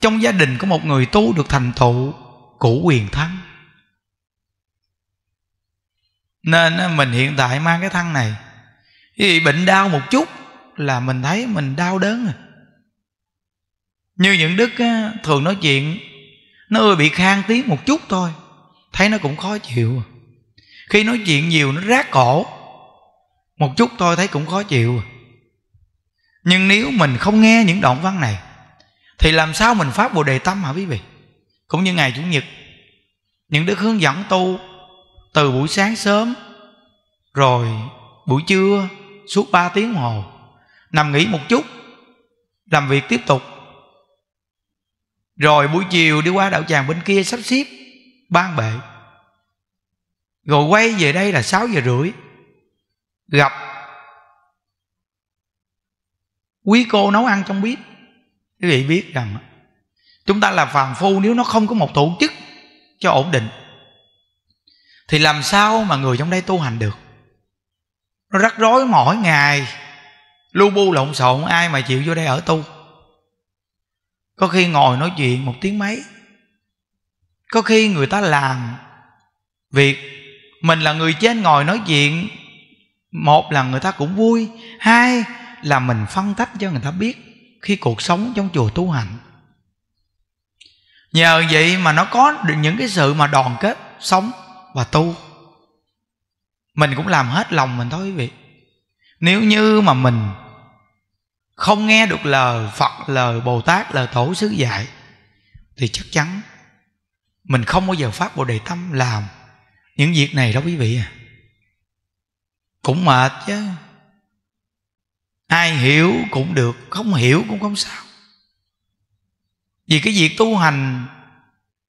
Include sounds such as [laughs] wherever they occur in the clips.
trong gia đình có một người tu được thành tựu cũ quyền thân nên mình hiện tại mang cái thân này thì bệnh đau một chút là mình thấy mình đau đớn rồi à. như những đức thường nói chuyện nó ơi bị khang tiếng một chút thôi thấy nó cũng khó chịu à. khi nói chuyện nhiều nó rác cổ một chút thôi thấy cũng khó chịu à. nhưng nếu mình không nghe những đoạn văn này thì làm sao mình phát bồ đề tâm hả quý vị cũng như ngày chủ nhật những đức hướng dẫn tu từ buổi sáng sớm rồi buổi trưa suốt 3 tiếng hồ nằm nghỉ một chút làm việc tiếp tục rồi buổi chiều đi qua đạo tràng bên kia sắp xếp ban bệ rồi quay về đây là 6 giờ rưỡi gặp quý cô nấu ăn trong bếp quý vị biết rằng chúng ta là phàm phu nếu nó không có một tổ chức cho ổn định thì làm sao mà người trong đây tu hành được nó rắc rối mỗi ngày lu bu lộn xộn ai mà chịu vô đây ở tu có khi ngồi nói chuyện một tiếng mấy có khi người ta làm việc mình là người trên ngồi nói chuyện một là người ta cũng vui hai là mình phân tách cho người ta biết khi cuộc sống trong chùa tu hành nhờ vậy mà nó có được những cái sự mà đoàn kết sống và tu mình cũng làm hết lòng mình thôi quý vị nếu như mà mình không nghe được lời phật lời bồ tát lời tổ sứ dạy thì chắc chắn mình không bao giờ phát bồ đề tâm làm những việc này đâu quý vị à cũng mệt chứ ai hiểu cũng được không hiểu cũng không sao vì cái việc tu hành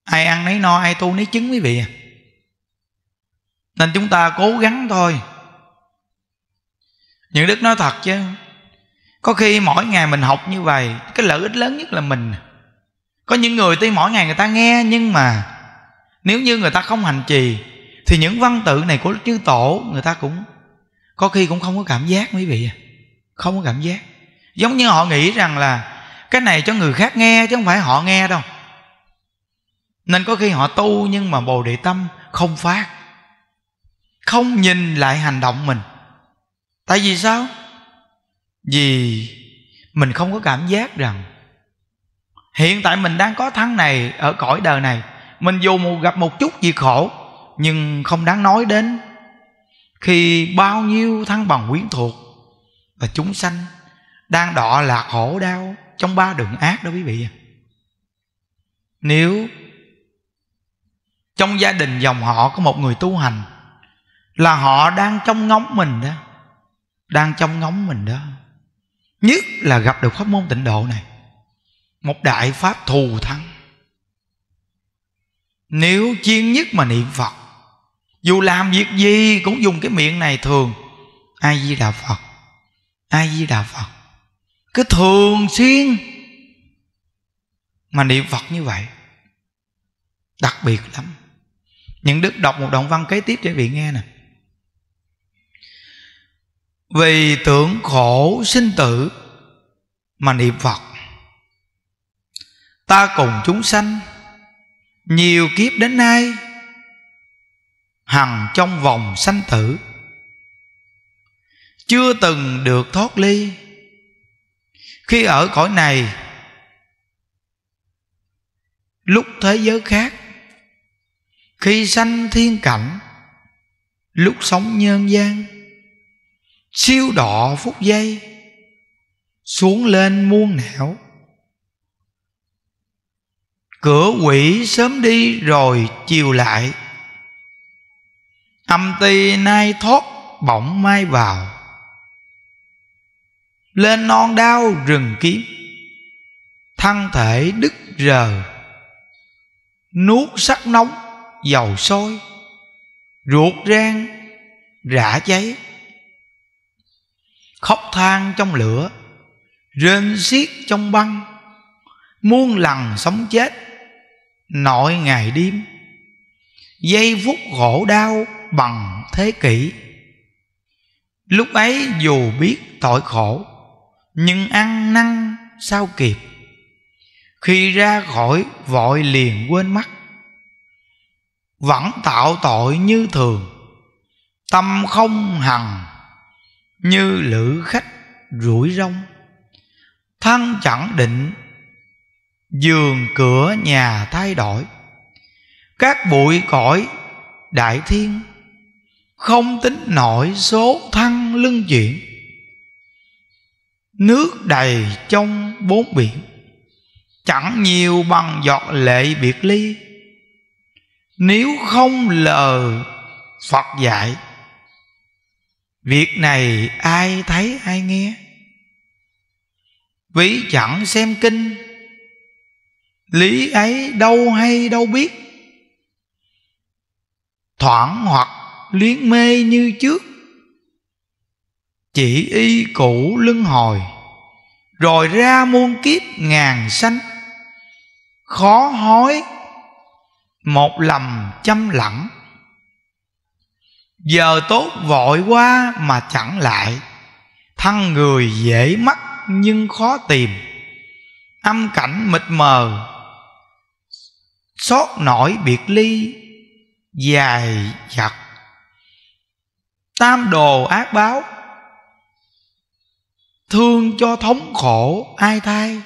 ai ăn nấy no ai tu nấy chứng quý vị à. nên chúng ta cố gắng thôi những đức nói thật chứ có khi mỗi ngày mình học như vậy cái lợi ích lớn nhất là mình có những người tuy mỗi ngày người ta nghe nhưng mà nếu như người ta không hành trì thì những văn tự này của chư tổ người ta cũng có khi cũng không có cảm giác quý vị à không có cảm giác giống như họ nghĩ rằng là cái này cho người khác nghe chứ không phải họ nghe đâu nên có khi họ tu nhưng mà bồ đề tâm không phát không nhìn lại hành động mình tại vì sao vì mình không có cảm giác rằng hiện tại mình đang có thắng này ở cõi đời này mình dù một gặp một chút gì khổ nhưng không đáng nói đến khi bao nhiêu thăng bằng quyến thuộc và chúng sanh đang đọa lạc khổ đau trong ba đường ác đó quý vị à. nếu trong gia đình dòng họ có một người tu hành là họ đang trong ngóng mình đó đang trong ngóng mình đó nhất là gặp được pháp môn tịnh độ này một đại pháp thù thắng nếu chuyên nhất mà niệm phật dù làm việc gì cũng dùng cái miệng này thường ai di đà phật a di đà phật cứ thường xuyên mà niệm phật như vậy đặc biệt lắm những đức đọc một đoạn văn kế tiếp cho quý vị nghe nè vì tưởng khổ sinh tử mà niệm phật ta cùng chúng sanh nhiều kiếp đến nay hằng trong vòng sanh tử chưa từng được thoát ly khi ở cõi này lúc thế giới khác khi sanh thiên cảnh lúc sống nhân gian siêu đọ phút giây xuống lên muôn nẻo cửa quỷ sớm đi rồi chiều lại âm ti nay thoát bỗng mai vào lên non đao rừng kiếm thân thể đứt rờ nuốt sắc nóng dầu sôi ruột rang rã cháy khóc than trong lửa rên xiết trong băng muôn lần sống chết nội ngày đêm giây phút khổ đau bằng thế kỷ lúc ấy dù biết tội khổ nhưng ăn năn sao kịp khi ra khỏi vội liền quên mắt vẫn tạo tội như thường tâm không hằng như lữ khách rủi rong thân chẳng định giường cửa nhà thay đổi các bụi cõi đại thiên không tính nổi số thăng lưng chuyển nước đầy trong bốn biển chẳng nhiều bằng giọt lệ biệt ly nếu không lờ phật dạy việc này ai thấy ai nghe ví chẳng xem kinh lý ấy đâu hay đâu biết thoảng hoặc luyến mê như trước chỉ y cũ lưng hồi rồi ra muôn kiếp ngàn sanh khó hối một lầm chăm lẳng giờ tốt vội qua mà chẳng lại thân người dễ mắc nhưng khó tìm âm cảnh mịt mờ xót nổi biệt ly dài giặc tam đồ ác báo thương cho thống khổ ai thay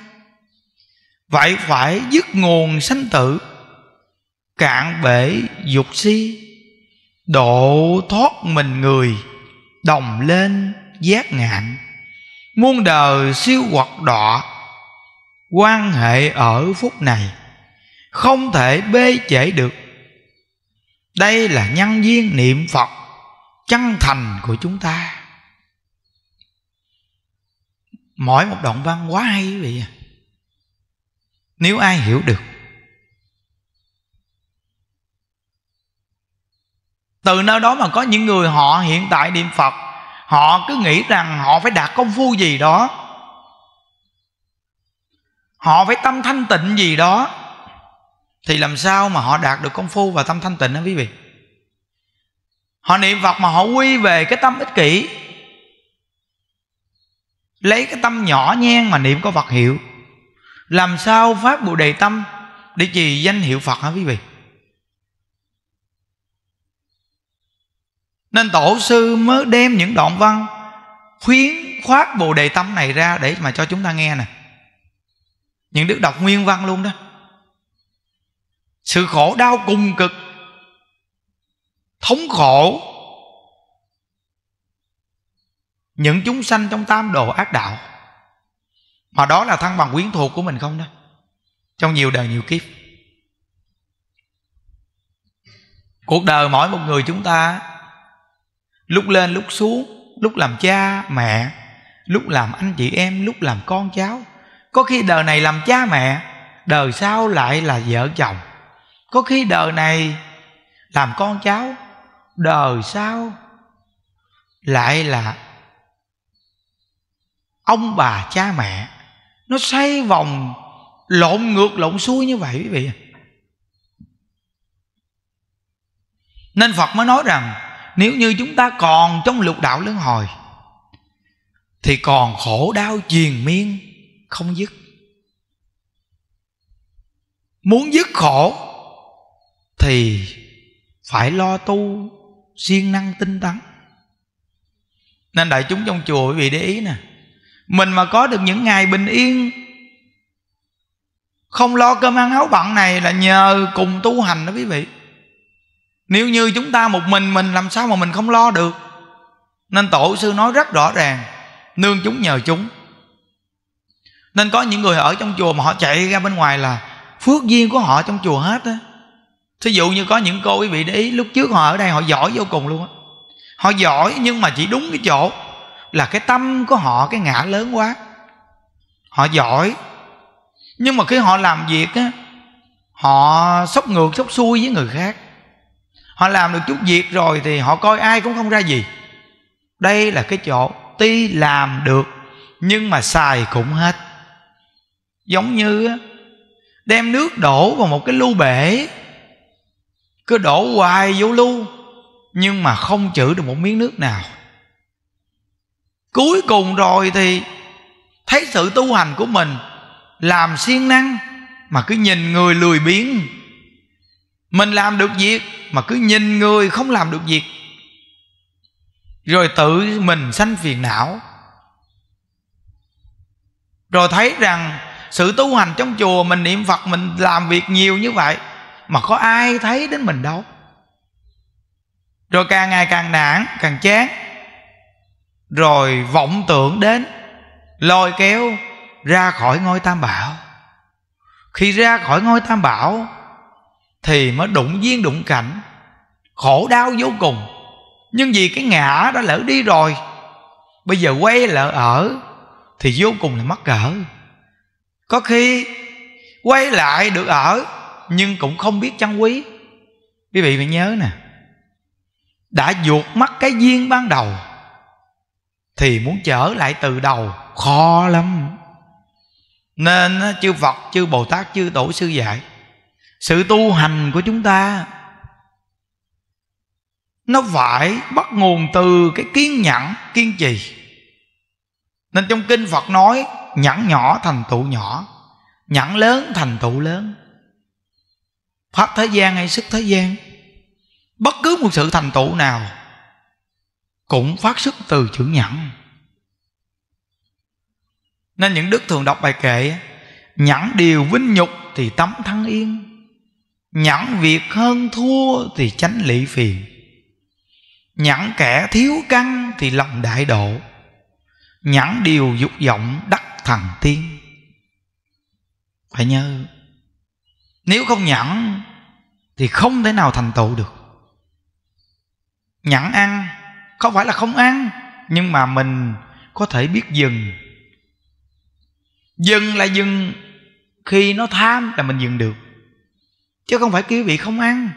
vậy phải dứt nguồn sanh tử cạn bể dục si độ thoát mình người đồng lên giác ngạn muôn đời siêu hoạt đọa quan hệ ở phút này không thể bê trễ được đây là nhân duyên niệm phật chân thành của chúng ta mỗi một đoạn văn quá hay quý vị à nếu ai hiểu được từ nơi đó mà có những người họ hiện tại niệm phật họ cứ nghĩ rằng họ phải đạt công phu gì đó họ phải tâm thanh tịnh gì đó thì làm sao mà họ đạt được công phu và tâm thanh tịnh đó quý vị họ niệm phật mà họ quy về cái tâm ích kỷ lấy cái tâm nhỏ nhen mà niệm có Phật hiệu làm sao phát bồ đề tâm để trì danh hiệu Phật hả quý vị nên tổ sư mới đem những đoạn văn khuyến khoát bồ đề tâm này ra để mà cho chúng ta nghe nè những đức đọc nguyên văn luôn đó sự khổ đau cùng cực thống khổ những chúng sanh trong tam đồ ác đạo mà đó là thân bằng quyến thuộc của mình không đó trong nhiều đời nhiều kiếp cuộc đời mỗi một người chúng ta lúc lên lúc xuống lúc làm cha mẹ lúc làm anh chị em lúc làm con cháu có khi đời này làm cha mẹ đời sau lại là vợ chồng có khi đời này làm con cháu đời sau lại là ông bà cha mẹ nó xoay vòng lộn ngược lộn xuôi như vậy quý vị nên phật mới nói rằng nếu như chúng ta còn trong lục đạo luân hồi thì còn khổ đau triền miên không dứt muốn dứt khổ thì phải lo tu siêng năng tinh tấn nên đại chúng trong chùa quý vị để ý nè mình mà có được những ngày bình yên không lo cơm ăn áo bận này là nhờ cùng tu hành đó quý vị nếu như chúng ta một mình mình làm sao mà mình không lo được nên tổ sư nói rất rõ ràng nương chúng nhờ chúng nên có những người ở trong chùa mà họ chạy ra bên ngoài là phước duyên của họ trong chùa hết á thí dụ như có những cô quý vị để ý lúc trước họ ở đây họ giỏi vô cùng luôn á họ giỏi nhưng mà chỉ đúng cái chỗ là cái tâm của họ cái ngã lớn quá họ giỏi nhưng mà khi họ làm việc á họ sốc ngược sốc xuôi với người khác họ làm được chút việc rồi thì họ coi ai cũng không ra gì đây là cái chỗ tuy làm được nhưng mà xài cũng hết giống như á đem nước đổ vào một cái lưu bể cứ đổ hoài vô lưu nhưng mà không chữ được một miếng nước nào cuối cùng rồi thì thấy sự tu hành của mình làm siêng năng mà cứ nhìn người lười biếng mình làm được việc mà cứ nhìn người không làm được việc rồi tự mình sanh phiền não rồi thấy rằng sự tu hành trong chùa mình niệm phật mình làm việc nhiều như vậy mà có ai thấy đến mình đâu rồi càng ngày càng nản càng chán rồi vọng tưởng đến lôi kéo ra khỏi ngôi tam bảo khi ra khỏi ngôi tam bảo thì mới đụng duyên đụng cảnh khổ đau vô cùng nhưng vì cái ngã đã lỡ đi rồi bây giờ quay lỡ ở thì vô cùng là mắc cỡ có khi quay lại được ở nhưng cũng không biết chân quý quý vị phải nhớ nè đã vượt mất cái duyên ban đầu thì muốn trở lại từ đầu khó lắm nên chư phật chư bồ tát chư tổ sư dạy sự tu hành của chúng ta nó phải bắt nguồn từ cái kiên nhẫn kiên trì nên trong kinh phật nói nhẫn nhỏ thành tụ nhỏ nhẫn lớn thành tụ lớn pháp thế gian hay sức thế gian bất cứ một sự thành tựu nào cũng phát xuất từ chữ nhẫn nên những đức thường đọc bài kệ nhẫn điều vinh nhục thì tấm thắng yên nhẫn việc hơn thua thì tránh lị phiền nhẫn kẻ thiếu căn thì lòng đại độ nhẫn điều dục vọng đắc thần tiên phải nhớ nếu không nhẫn thì không thể nào thành tựu được nhẫn ăn không phải là không ăn nhưng mà mình có thể biết dừng dừng là dừng khi nó tham là mình dừng được chứ không phải quý vị không ăn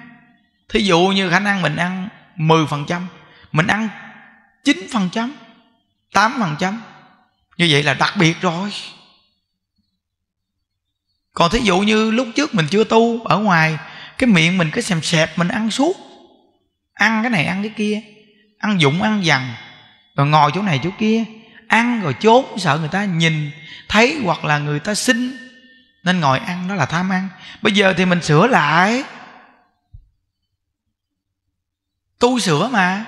thí dụ như khả năng mình ăn 10% mình ăn 9% 8% như vậy là đặc biệt rồi còn thí dụ như lúc trước mình chưa tu ở ngoài cái miệng mình cứ xèm xẹp mình ăn suốt ăn cái này ăn cái kia ăn dũng ăn dằn rồi ngồi chỗ này chỗ kia ăn rồi chốn sợ người ta nhìn thấy hoặc là người ta xin nên ngồi ăn đó là tham ăn bây giờ thì mình sửa lại tu sửa mà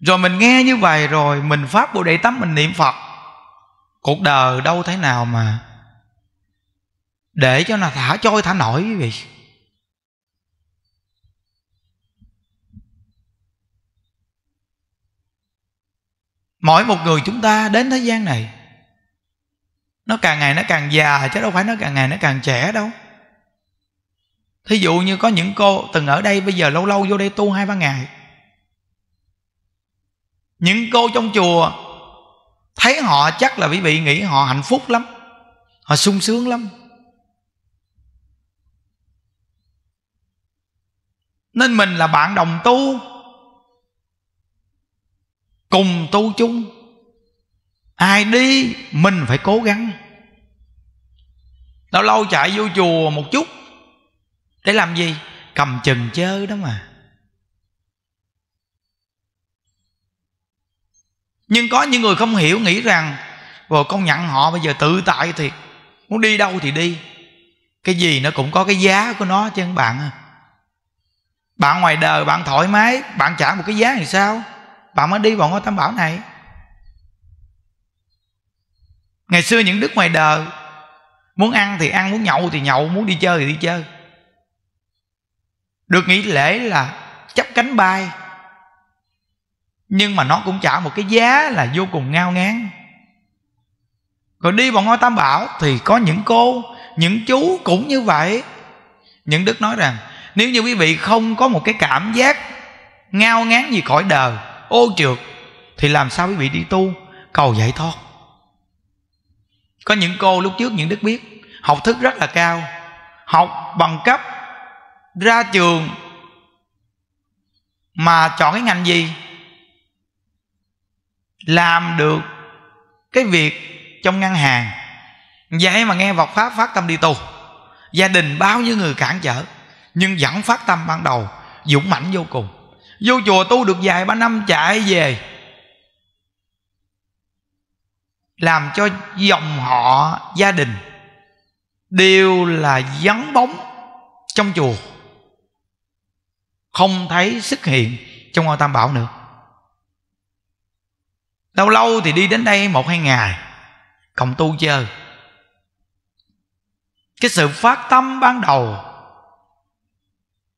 rồi mình nghe như vậy rồi mình phát bồ đề tâm mình niệm phật cuộc đời đâu thế nào mà để cho nó thả trôi thả nổi quý vị mỗi một người chúng ta đến thế gian này nó càng ngày nó càng già chứ đâu phải nó càng ngày nó càng trẻ đâu thí dụ như có những cô từng ở đây bây giờ lâu lâu vô đây tu hai ba ngày những cô trong chùa thấy họ chắc là quý vị nghĩ họ hạnh phúc lắm họ sung sướng lắm nên mình là bạn đồng tu cùng tu chung ai đi mình phải cố gắng lâu lâu chạy vô chùa một chút để làm gì cầm chừng chơi đó mà nhưng có những người không hiểu nghĩ rằng rồi công nhận họ bây giờ tự tại thiệt muốn đi đâu thì đi cái gì nó cũng có cái giá của nó chứ bạn à. bạn ngoài đời bạn thoải mái bạn trả một cái giá thì sao bạn mới đi vào ngôi tam bảo này ngày xưa những đức ngoài đời muốn ăn thì ăn muốn nhậu thì nhậu muốn đi chơi thì đi chơi được nghỉ lễ là chấp cánh bay nhưng mà nó cũng trả một cái giá là vô cùng ngao ngán rồi đi vào ngôi tam bảo thì có những cô những chú cũng như vậy những đức nói rằng nếu như quý vị không có một cái cảm giác ngao ngán gì khỏi đời ô trượt thì làm sao quý vị đi tu cầu giải thoát có những cô lúc trước những đức biết học thức rất là cao học bằng cấp ra trường mà chọn cái ngành gì làm được cái việc trong ngân hàng vậy mà nghe vọc pháp phát tâm đi tù, gia đình bao nhiêu người cản trở nhưng vẫn phát tâm ban đầu dũng mãnh vô cùng vô chùa tu được vài ba năm chạy về làm cho dòng họ gia đình đều là vắng bóng trong chùa không thấy xuất hiện trong ngôi tam bảo nữa lâu lâu thì đi đến đây một hai ngày cộng tu chơi cái sự phát tâm ban đầu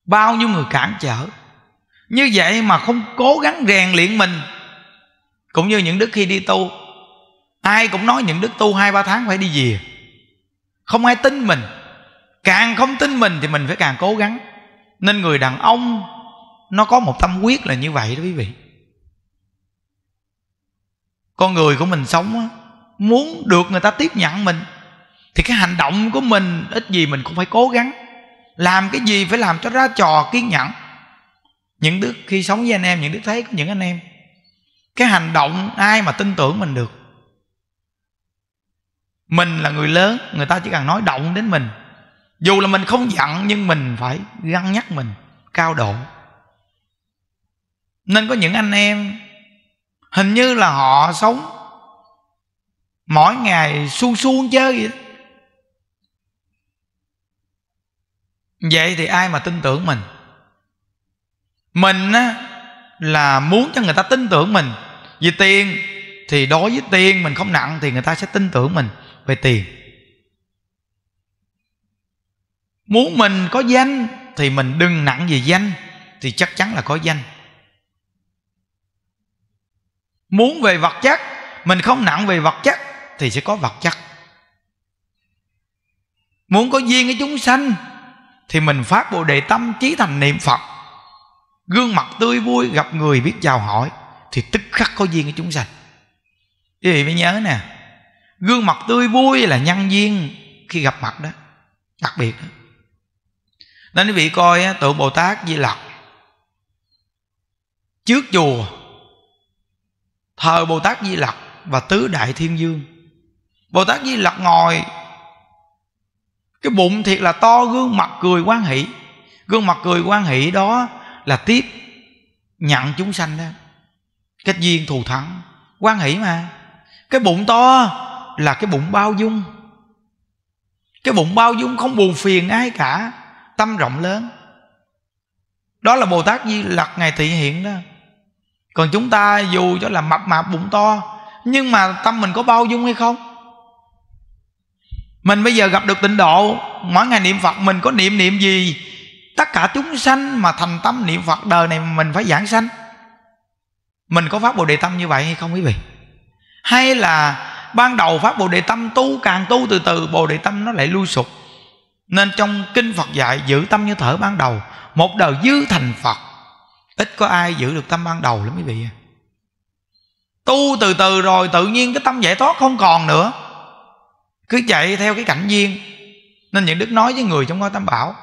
bao nhiêu người cản trở như vậy mà không cố gắng rèn luyện mình cũng như những đức khi đi tu ai cũng nói những đức tu hai ba tháng phải đi về không ai tin mình càng không tin mình thì mình phải càng cố gắng nên người đàn ông nó có một tâm quyết là như vậy đó quý vị con người của mình sống muốn được người ta tiếp nhận mình thì cái hành động của mình ít gì mình cũng phải cố gắng làm cái gì phải làm cho ra trò kiên nhẫn những đức khi sống với anh em những đức thấy những anh em cái hành động ai mà tin tưởng mình được mình là người lớn người ta chỉ cần nói động đến mình dù là mình không giận nhưng mình phải găng nhắc mình cao độ nên có những anh em hình như là họ sống mỗi ngày suông suông chơi vậy vậy thì ai mà tin tưởng mình mình á là muốn cho người ta tin tưởng mình vì tiền thì đối với tiền mình không nặng thì người ta sẽ tin tưởng mình về tiền muốn mình có danh thì mình đừng nặng về danh thì chắc chắn là có danh muốn về vật chất mình không nặng về vật chất thì sẽ có vật chất muốn có duyên với chúng sanh thì mình phát bồ đề tâm trí thành niệm phật gương mặt tươi vui gặp người biết chào hỏi thì tức khắc có duyên với chúng sanh quý vị phải nhớ nè gương mặt tươi vui là nhân duyên khi gặp mặt đó đặc biệt đó. nên quý vị coi tượng bồ tát di lặc trước chùa thờ bồ tát di lặc và tứ đại thiên dương bồ tát di lặc ngồi cái bụng thiệt là to gương mặt cười quan hỷ gương mặt cười quan hỷ đó là tiếp nhận chúng sanh đó cách duyên thù thắng quan hỷ mà cái bụng to là cái bụng bao dung cái bụng bao dung không buồn phiền ai cả tâm rộng lớn đó là bồ tát di lặc ngài thị hiện đó còn chúng ta dù cho là mập mạp bụng to nhưng mà tâm mình có bao dung hay không mình bây giờ gặp được tịnh độ mỗi ngày niệm phật mình có niệm niệm gì tất cả chúng sanh mà thành tâm niệm phật đời này mình phải giảng sanh mình có phát bồ đề tâm như vậy hay không quý vị hay là ban đầu phát bồ đề tâm tu càng tu từ từ bồ đề tâm nó lại lui sụp nên trong kinh phật dạy giữ tâm như thở ban đầu một đời dư thành phật ít có ai giữ được tâm ban đầu lắm quý vị tu từ từ rồi tự nhiên cái tâm giải thoát không còn nữa cứ chạy theo cái cảnh duyên nên những đức nói với người trong ngôi tam bảo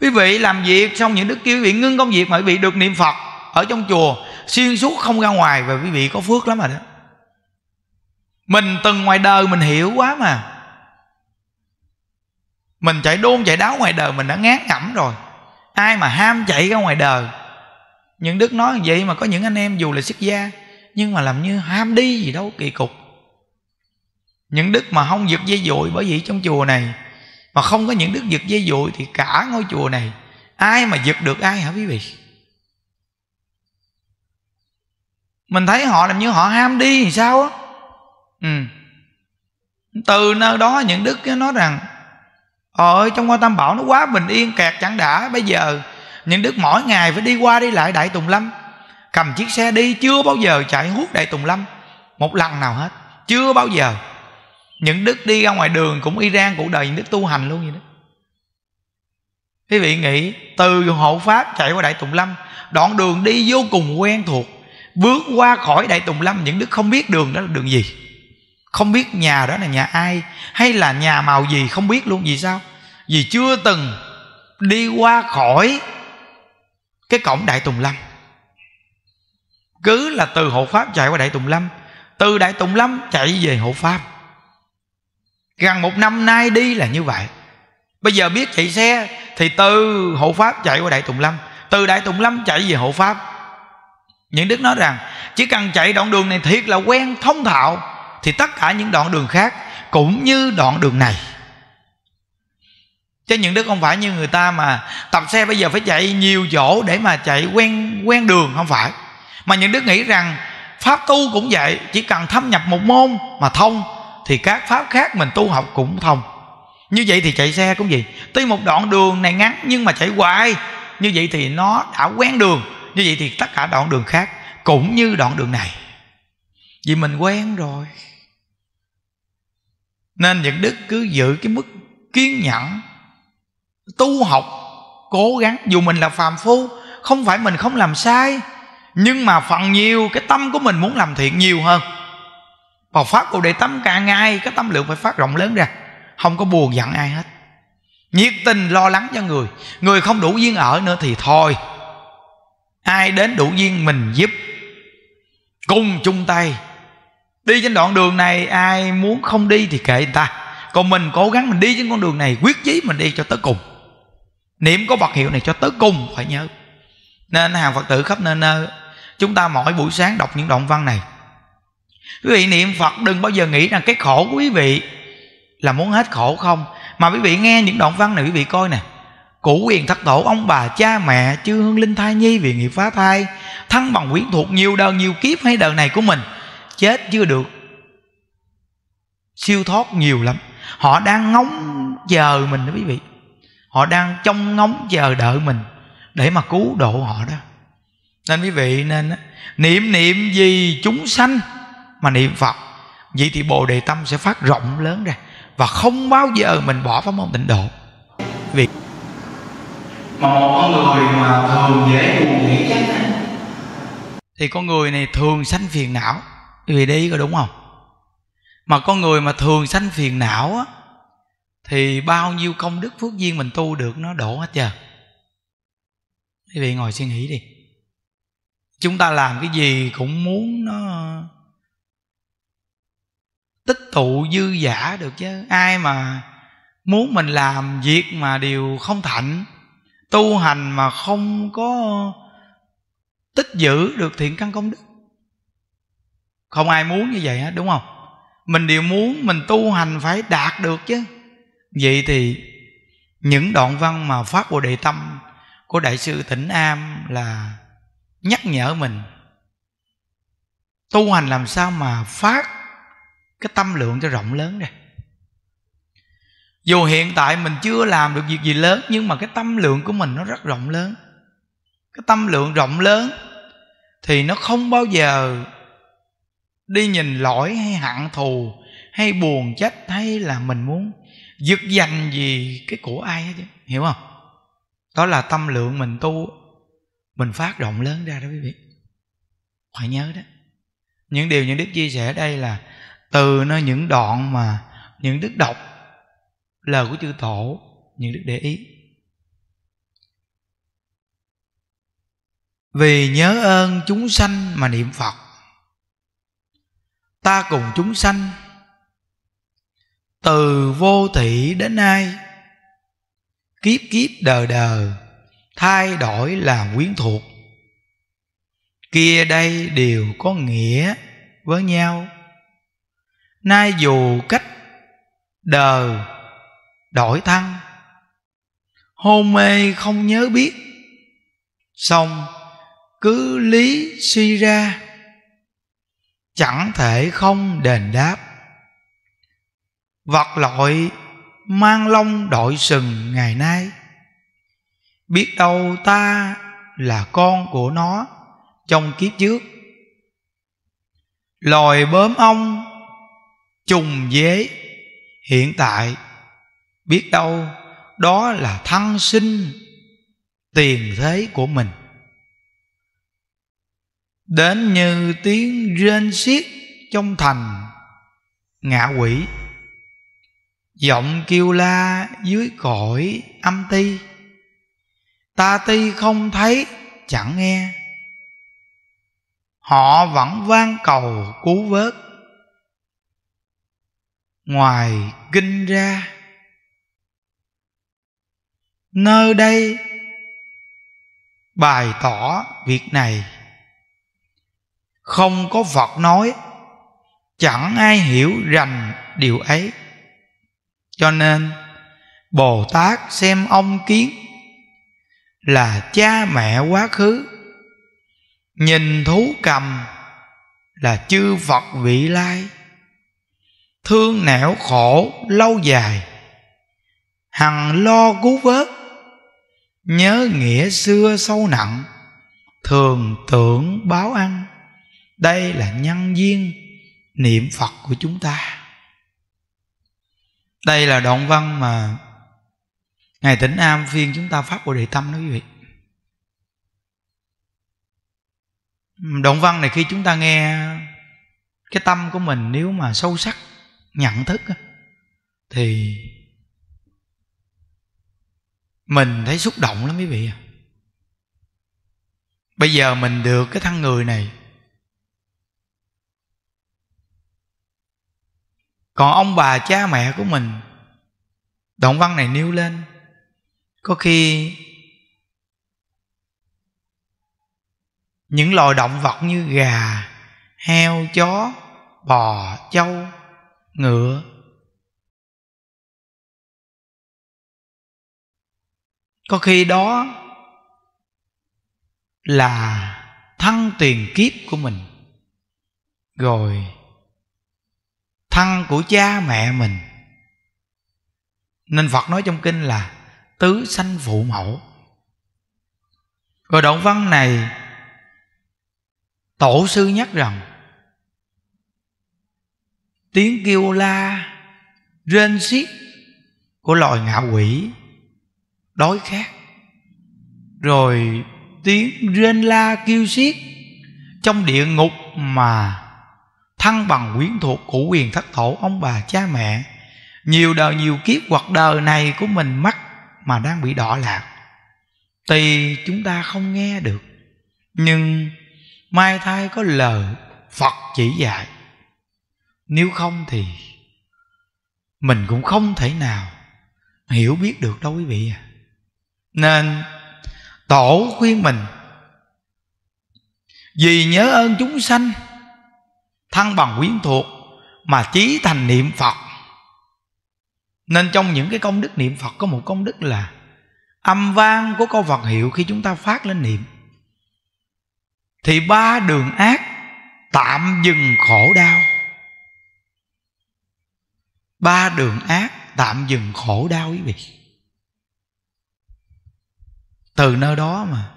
quý vị làm việc xong những đức kia quý vị ngưng công việc mà quý vị được niệm phật ở trong chùa xuyên suốt không ra ngoài và quý vị có phước lắm rồi đó mình từng ngoài đời mình hiểu quá mà mình chạy đôn chạy đáo ngoài đời mình đã ngán ngẩm rồi ai mà ham chạy ra ngoài đời những đức nói vậy mà có những anh em dù là xuất gia nhưng mà làm như ham đi gì đâu kỳ cục những đức mà không giật dây dội bởi vì trong chùa này mà không có những đức giật dây dụi thì cả ngôi chùa này ai mà giật được ai hả quý vị mình thấy họ làm như họ ham đi thì sao á ừ từ nơi đó những đức nói rằng ờ ơi trong ngôi tam bảo nó quá bình yên kẹt chẳng đã bây giờ những đức mỗi ngày phải đi qua đi lại đại tùng lâm cầm chiếc xe đi chưa bao giờ chạy hút đại tùng lâm một lần nào hết chưa bao giờ những đức đi ra ngoài đường cũng y rang cuộc đời những đức tu hành luôn vậy đó quý vị nghĩ từ hộ pháp chạy qua đại tùng lâm đoạn đường đi vô cùng quen thuộc bước qua khỏi đại tùng lâm những đức không biết đường đó là đường gì không biết nhà đó là nhà ai hay là nhà màu gì không biết luôn vì sao vì chưa từng đi qua khỏi cái cổng đại tùng lâm cứ là từ hộ pháp chạy qua đại tùng lâm từ đại tùng lâm chạy về hộ pháp gần một năm nay đi là như vậy bây giờ biết chạy xe thì từ hộ pháp chạy qua đại tùng lâm từ đại tùng lâm chạy về hộ pháp những đức nói rằng chỉ cần chạy đoạn đường này thiệt là quen thông thạo thì tất cả những đoạn đường khác cũng như đoạn đường này chứ những đức không phải như người ta mà tập xe bây giờ phải chạy nhiều chỗ để mà chạy quen quen đường không phải mà những đức nghĩ rằng pháp tu cũng vậy chỉ cần thâm nhập một môn mà thông thì các pháp khác mình tu học cũng thông như vậy thì chạy xe cũng vậy tuy một đoạn đường này ngắn nhưng mà chạy hoài như vậy thì nó đã quen đường như vậy thì tất cả đoạn đường khác cũng như đoạn đường này vì mình quen rồi nên những đức cứ giữ cái mức kiên nhẫn tu học cố gắng dù mình là phàm phu không phải mình không làm sai nhưng mà phần nhiều cái tâm của mình muốn làm thiện nhiều hơn phật phát cụ đề tâm cả ngày Cái tâm lượng phải phát rộng lớn ra Không có buồn giận ai hết Nhiệt tình lo lắng cho người Người không đủ duyên ở nữa thì thôi Ai đến đủ duyên mình giúp Cùng chung tay Đi trên đoạn đường này Ai muốn không đi thì kệ người ta Còn mình cố gắng mình đi trên con đường này Quyết chí mình đi cho tới cùng Niệm có vật hiệu này cho tới cùng Phải nhớ Nên hàng Phật tử khắp nơi nơi Chúng ta mỗi buổi sáng đọc những đoạn văn này quý vị niệm phật đừng bao giờ nghĩ rằng cái khổ của quý vị là muốn hết khổ không mà quý vị nghe những đoạn văn này quý vị coi nè cụ quyền thất tổ ông bà cha mẹ chư hương linh thai nhi vì nghiệp phá thai thân bằng quyến thuộc nhiều đời nhiều kiếp hay đời này của mình chết chưa được siêu thoát nhiều lắm họ đang ngóng chờ mình đó quý vị họ đang trông ngóng chờ đợi mình để mà cứu độ họ đó nên quý vị nên niệm niệm gì chúng sanh mà niệm phật vậy thì bồ đề tâm sẽ phát rộng lớn ra và không bao giờ mình bỏ pháp môn tịnh độ vì mà một con người mà thường dễ buồn nghĩ chắc thì con người này thường sanh phiền não vì đi có đúng không mà con người mà thường sanh phiền não á thì bao nhiêu công đức phước duyên mình tu được nó đổ hết trơn quý vị ngồi suy nghĩ đi chúng ta làm cái gì cũng muốn nó tích tụ dư giả được chứ ai mà muốn mình làm việc mà đều không thạnh tu hành mà không có tích giữ được thiện căn công đức không ai muốn như vậy hết đúng không mình đều muốn mình tu hành phải đạt được chứ vậy thì những đoạn văn mà phát bồ đề tâm của đại sư tịnh am là nhắc nhở mình tu hành làm sao mà phát cái tâm lượng cho rộng lớn ra dù hiện tại mình chưa làm được việc gì lớn nhưng mà cái tâm lượng của mình nó rất rộng lớn cái tâm lượng rộng lớn thì nó không bao giờ đi nhìn lỗi hay hận thù hay buồn trách hay là mình muốn giật dành gì cái của ai hết chứ hiểu không đó là tâm lượng mình tu mình phát rộng lớn ra đó quý vị phải nhớ đó những điều những đức chia sẻ ở đây là từ nó những đoạn mà những đức đọc lời của chư tổ những đức để ý vì nhớ ơn chúng sanh mà niệm phật ta cùng chúng sanh từ vô thị đến nay kiếp kiếp đời đời thay đổi là quyến thuộc kia đây đều có nghĩa với nhau nay dù cách đờ đổi thăng hôn mê không nhớ biết xong cứ lý suy ra chẳng thể không đền đáp vật loại mang lông đội sừng ngày nay biết đâu ta là con của nó trong kiếp trước lòi bơm ong chung với hiện tại biết đâu đó là thăng sinh tiền thế của mình đến như tiếng rên xiết trong thành ngạ quỷ giọng kêu la dưới cõi âm ti ta ti không thấy chẳng nghe họ vẫn vang cầu cứu vớt ngoài kinh ra nơi đây bày tỏ việc này không có phật nói chẳng ai hiểu rành điều ấy cho nên bồ tát xem ông kiến là cha mẹ quá khứ nhìn thú cầm là chư phật vị lai thương nẻo khổ lâu dài hằng lo cứu vớt nhớ nghĩa xưa sâu nặng thường tưởng báo ăn đây là nhân duyên niệm phật của chúng ta đây là đoạn văn mà Ngài tỉnh am phiên chúng ta phát bồ đề tâm đó quý vị đoạn văn này khi chúng ta nghe Cái tâm của mình nếu mà sâu sắc nhận thức thì mình thấy xúc động lắm quý vị à bây giờ mình được cái thân người này còn ông bà cha mẹ của mình động văn này nêu lên có khi những loài động vật như gà heo chó bò trâu ngựa có khi đó là thăng tiền kiếp của mình rồi thăng của cha mẹ mình nên phật nói trong kinh là tứ sanh phụ mẫu rồi đoạn văn này tổ sư nhắc rằng tiếng kêu la rên xiết của loài ngạ quỷ đói khát rồi tiếng rên la kêu xiết trong địa ngục mà thăng bằng quyến thuộc của quyền thất tổ ông bà cha mẹ nhiều đời nhiều kiếp hoặc đời này của mình mắc mà đang bị đỏ lạc thì chúng ta không nghe được nhưng mai thai có lời phật chỉ dạy nếu không thì mình cũng không thể nào hiểu biết được đâu quý vị à nên tổ khuyên mình vì nhớ ơn chúng sanh thăng bằng quyến thuộc mà chí thành niệm phật nên trong những cái công đức niệm phật có một công đức là âm vang của câu phật hiệu khi chúng ta phát lên niệm thì ba đường ác tạm dừng khổ đau ba đường ác tạm dừng khổ đau quý vị từ nơi đó mà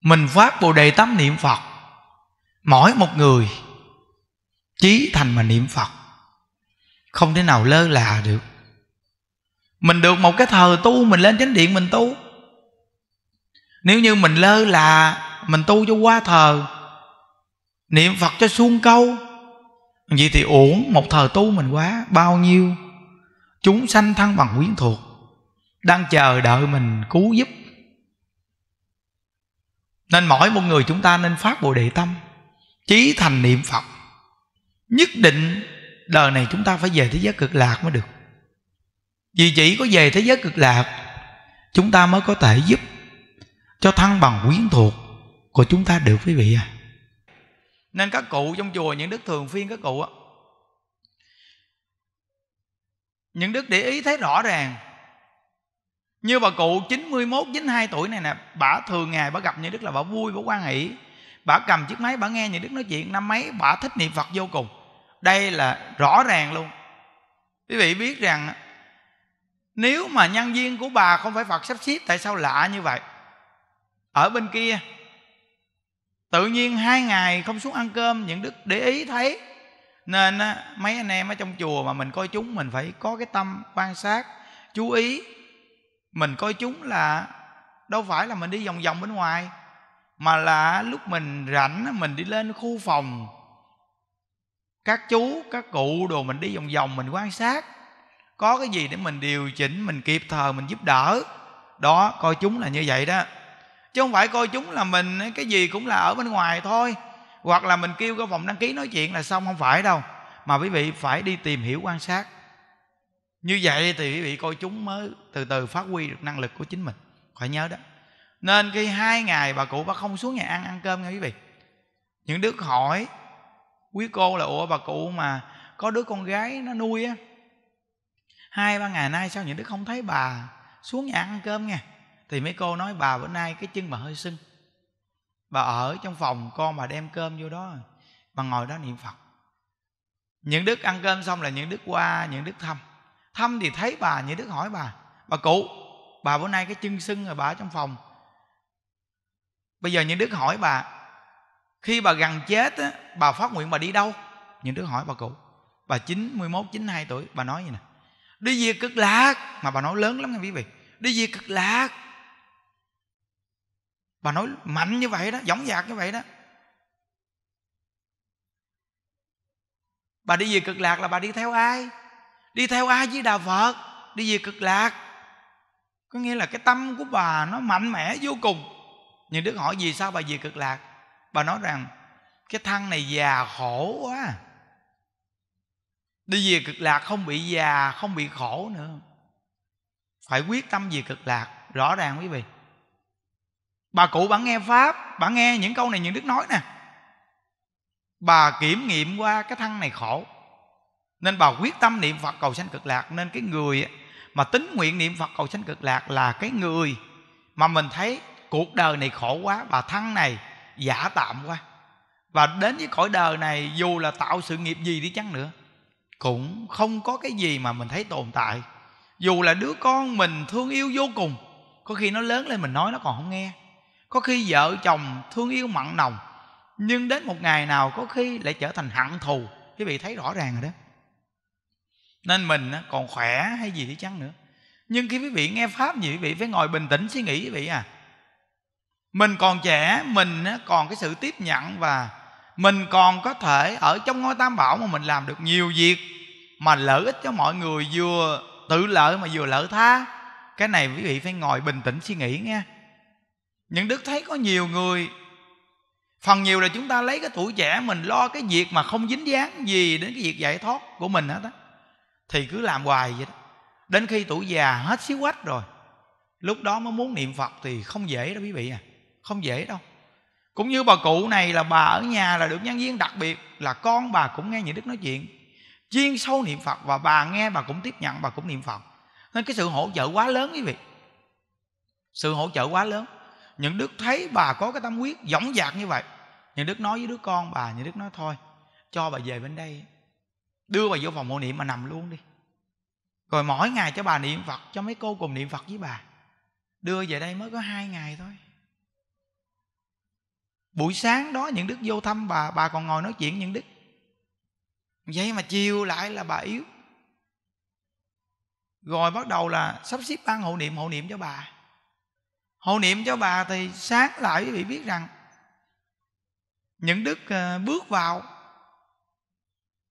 mình phát bồ đề tâm niệm phật mỗi một người chí thành mà niệm phật không thể nào lơ là được mình được một cái thờ tu mình lên chánh điện mình tu nếu như mình lơ là mình tu cho qua thờ niệm phật cho suông câu Vậy thì uổng một thời tu mình quá Bao nhiêu Chúng sanh thân bằng quyến thuộc Đang chờ đợi mình cứu giúp Nên mỗi một người chúng ta nên phát Bồ Đề Tâm Chí thành niệm Phật Nhất định đời này chúng ta phải về thế giới cực lạc mới được Vì chỉ có về thế giới cực lạc Chúng ta mới có thể giúp Cho thân bằng quyến thuộc Của chúng ta được quý vị à nên các cụ trong chùa những đức thường phiên các cụ á những đức để ý thấy rõ ràng như bà cụ 91, 92 tuổi này nè Bà thường ngày bà gặp những Đức là bà vui, bà quan hỷ Bà cầm chiếc máy bà nghe những Đức nói chuyện Năm mấy bà thích niệm Phật vô cùng Đây là rõ ràng luôn Quý vị biết rằng Nếu mà nhân viên của bà không phải Phật sắp xếp Tại sao lạ như vậy Ở bên kia tự nhiên hai ngày không xuống ăn cơm những đức để ý thấy nên mấy anh em ở trong chùa mà mình coi chúng mình phải có cái tâm quan sát chú ý mình coi chúng là đâu phải là mình đi vòng vòng bên ngoài mà là lúc mình rảnh mình đi lên khu phòng các chú các cụ đồ mình đi vòng vòng mình quan sát có cái gì để mình điều chỉnh mình kịp thời mình giúp đỡ đó coi chúng là như vậy đó chứ không phải coi chúng là mình cái gì cũng là ở bên ngoài thôi hoặc là mình kêu cái phòng đăng ký nói chuyện là xong không phải đâu mà quý vị phải đi tìm hiểu quan sát như vậy thì quý vị coi chúng mới từ từ phát huy được năng lực của chính mình phải nhớ đó nên khi hai ngày bà cụ bà không xuống nhà ăn ăn cơm nghe quý vị những đứa hỏi quý cô là ủa bà cụ mà có đứa con gái nó nuôi á hai ba ngày nay sao những đứa không thấy bà xuống nhà ăn cơm nghe thì mấy cô nói bà bữa nay cái chân bà hơi sưng bà ở trong phòng con bà đem cơm vô đó bà ngồi đó niệm phật những đức ăn cơm xong là những đức qua những đức thăm thăm thì thấy bà những đức hỏi bà bà cụ bà bữa nay cái chân sưng rồi bà ở trong phòng bây giờ những đức hỏi bà khi bà gần chết á, bà phát nguyện bà đi đâu những đức hỏi bà cụ bà 91, 92 tuổi bà nói như nè đi về cực lạc mà bà nói lớn lắm nghe quý vị đi về cực lạc bà nói mạnh như vậy đó giống dạc như vậy đó bà đi về cực lạc là bà đi theo ai đi theo ai với đà phật đi về cực lạc có nghĩa là cái tâm của bà nó mạnh mẽ vô cùng nhưng đức hỏi vì sao bà về cực lạc bà nói rằng cái thân này già khổ quá đi về cực lạc không bị già không bị khổ nữa phải quyết tâm về cực lạc rõ ràng quý vị bà cụ bà nghe pháp bà nghe những câu này những đức nói nè bà kiểm nghiệm qua cái thân này khổ nên bà quyết tâm niệm phật cầu sanh cực lạc nên cái người mà tính nguyện niệm phật cầu sanh cực lạc là cái người mà mình thấy cuộc đời này khổ quá bà thân này giả tạm quá và đến với cõi đời này dù là tạo sự nghiệp gì đi chăng nữa cũng không có cái gì mà mình thấy tồn tại dù là đứa con mình thương yêu vô cùng có khi nó lớn lên mình nói nó còn không nghe có khi vợ chồng thương yêu mặn nồng nhưng đến một ngày nào có khi lại trở thành hận thù quý vị thấy rõ ràng rồi đó nên mình còn khỏe hay gì thì chăng nữa nhưng khi quý vị nghe pháp gì quý vị phải ngồi bình tĩnh suy nghĩ quý vị à mình còn trẻ mình còn cái sự tiếp nhận và mình còn có thể ở trong ngôi tam bảo mà mình làm được nhiều việc mà lợi ích cho mọi người vừa tự lợi mà vừa lợi tha cái này quý vị phải ngồi bình tĩnh suy nghĩ nghe nhưng đức thấy có nhiều người phần nhiều là chúng ta lấy cái tuổi trẻ mình lo cái việc mà không dính dáng gì đến cái việc giải thoát của mình hết á thì cứ làm hoài vậy đó đến khi tuổi già hết xíu quách rồi lúc đó mới muốn niệm phật thì không dễ đâu quý vị à không dễ đâu cũng như bà cụ này là bà ở nhà là được nhân viên đặc biệt là con bà cũng nghe những đức nói chuyện chuyên sâu niệm phật và bà nghe bà cũng tiếp nhận bà cũng niệm phật nên cái sự hỗ trợ quá lớn quý vị sự hỗ trợ quá lớn những đức thấy bà có cái tâm quyết dõng dạc như vậy những đức nói với đứa con bà những đức nói thôi cho bà về bên đây đưa bà vô phòng mộ niệm mà nằm luôn đi rồi mỗi ngày cho bà niệm phật cho mấy cô cùng niệm phật với bà đưa về đây mới có hai ngày thôi buổi sáng đó những đức vô thăm bà bà còn ngồi nói chuyện những đức vậy mà chiều lại là bà yếu rồi bắt đầu là sắp xếp ban hộ niệm hộ niệm cho bà hộ niệm cho bà thì sáng lại quý vị biết rằng những đức ờ, bước vào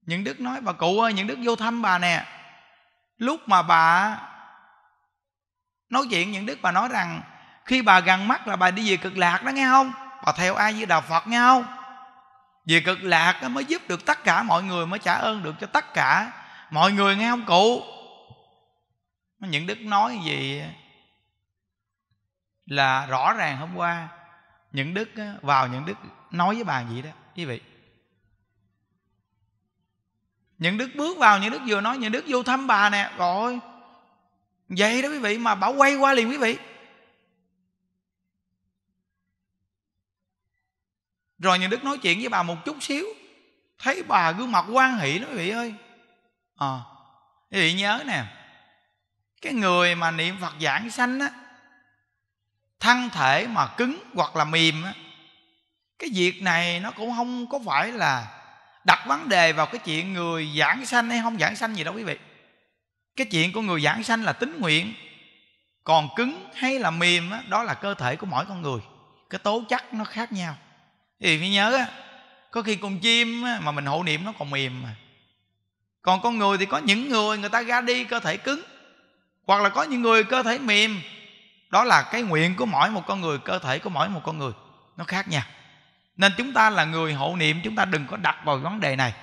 những đức nói bà cụ ơi những đức vô thăm bà nè lúc mà bà nói chuyện những đức bà nói rằng khi bà gần mắt là bà đi về cực lạc đó nghe không bà theo ai với đạo phật nghe không về cực lạc mới giúp được tất cả mọi người mới trả ơn được cho tất cả mọi người nghe không cụ những đức nói gì là rõ ràng hôm qua những đức vào những đức nói với bà vậy đó quý vị những đức bước vào những đức vừa nói những đức vô thăm bà nè rồi vậy đó quý vị mà bảo quay qua liền quý vị rồi những đức nói chuyện với bà một chút xíu thấy bà gương mặt quan hỷ đó quý vị ơi ờ à, quý vị nhớ nè cái người mà niệm phật giảng sanh á thân thể mà cứng hoặc là mềm cái việc này nó cũng không có phải là đặt vấn đề vào cái chuyện người giảng sanh hay không giảng sanh gì đâu quý vị cái chuyện của người giảng sanh là tính nguyện còn cứng hay là mềm đó, là cơ thể của mỗi con người cái tố chất nó khác nhau thì phải nhớ có khi con chim mà mình hộ niệm nó còn mềm mà còn con người thì có những người người ta ra đi cơ thể cứng hoặc là có những người cơ thể mềm đó là cái nguyện của mỗi một con người cơ thể của mỗi một con người nó khác nha nên chúng ta là người hộ niệm chúng ta đừng có đặt vào vấn đề này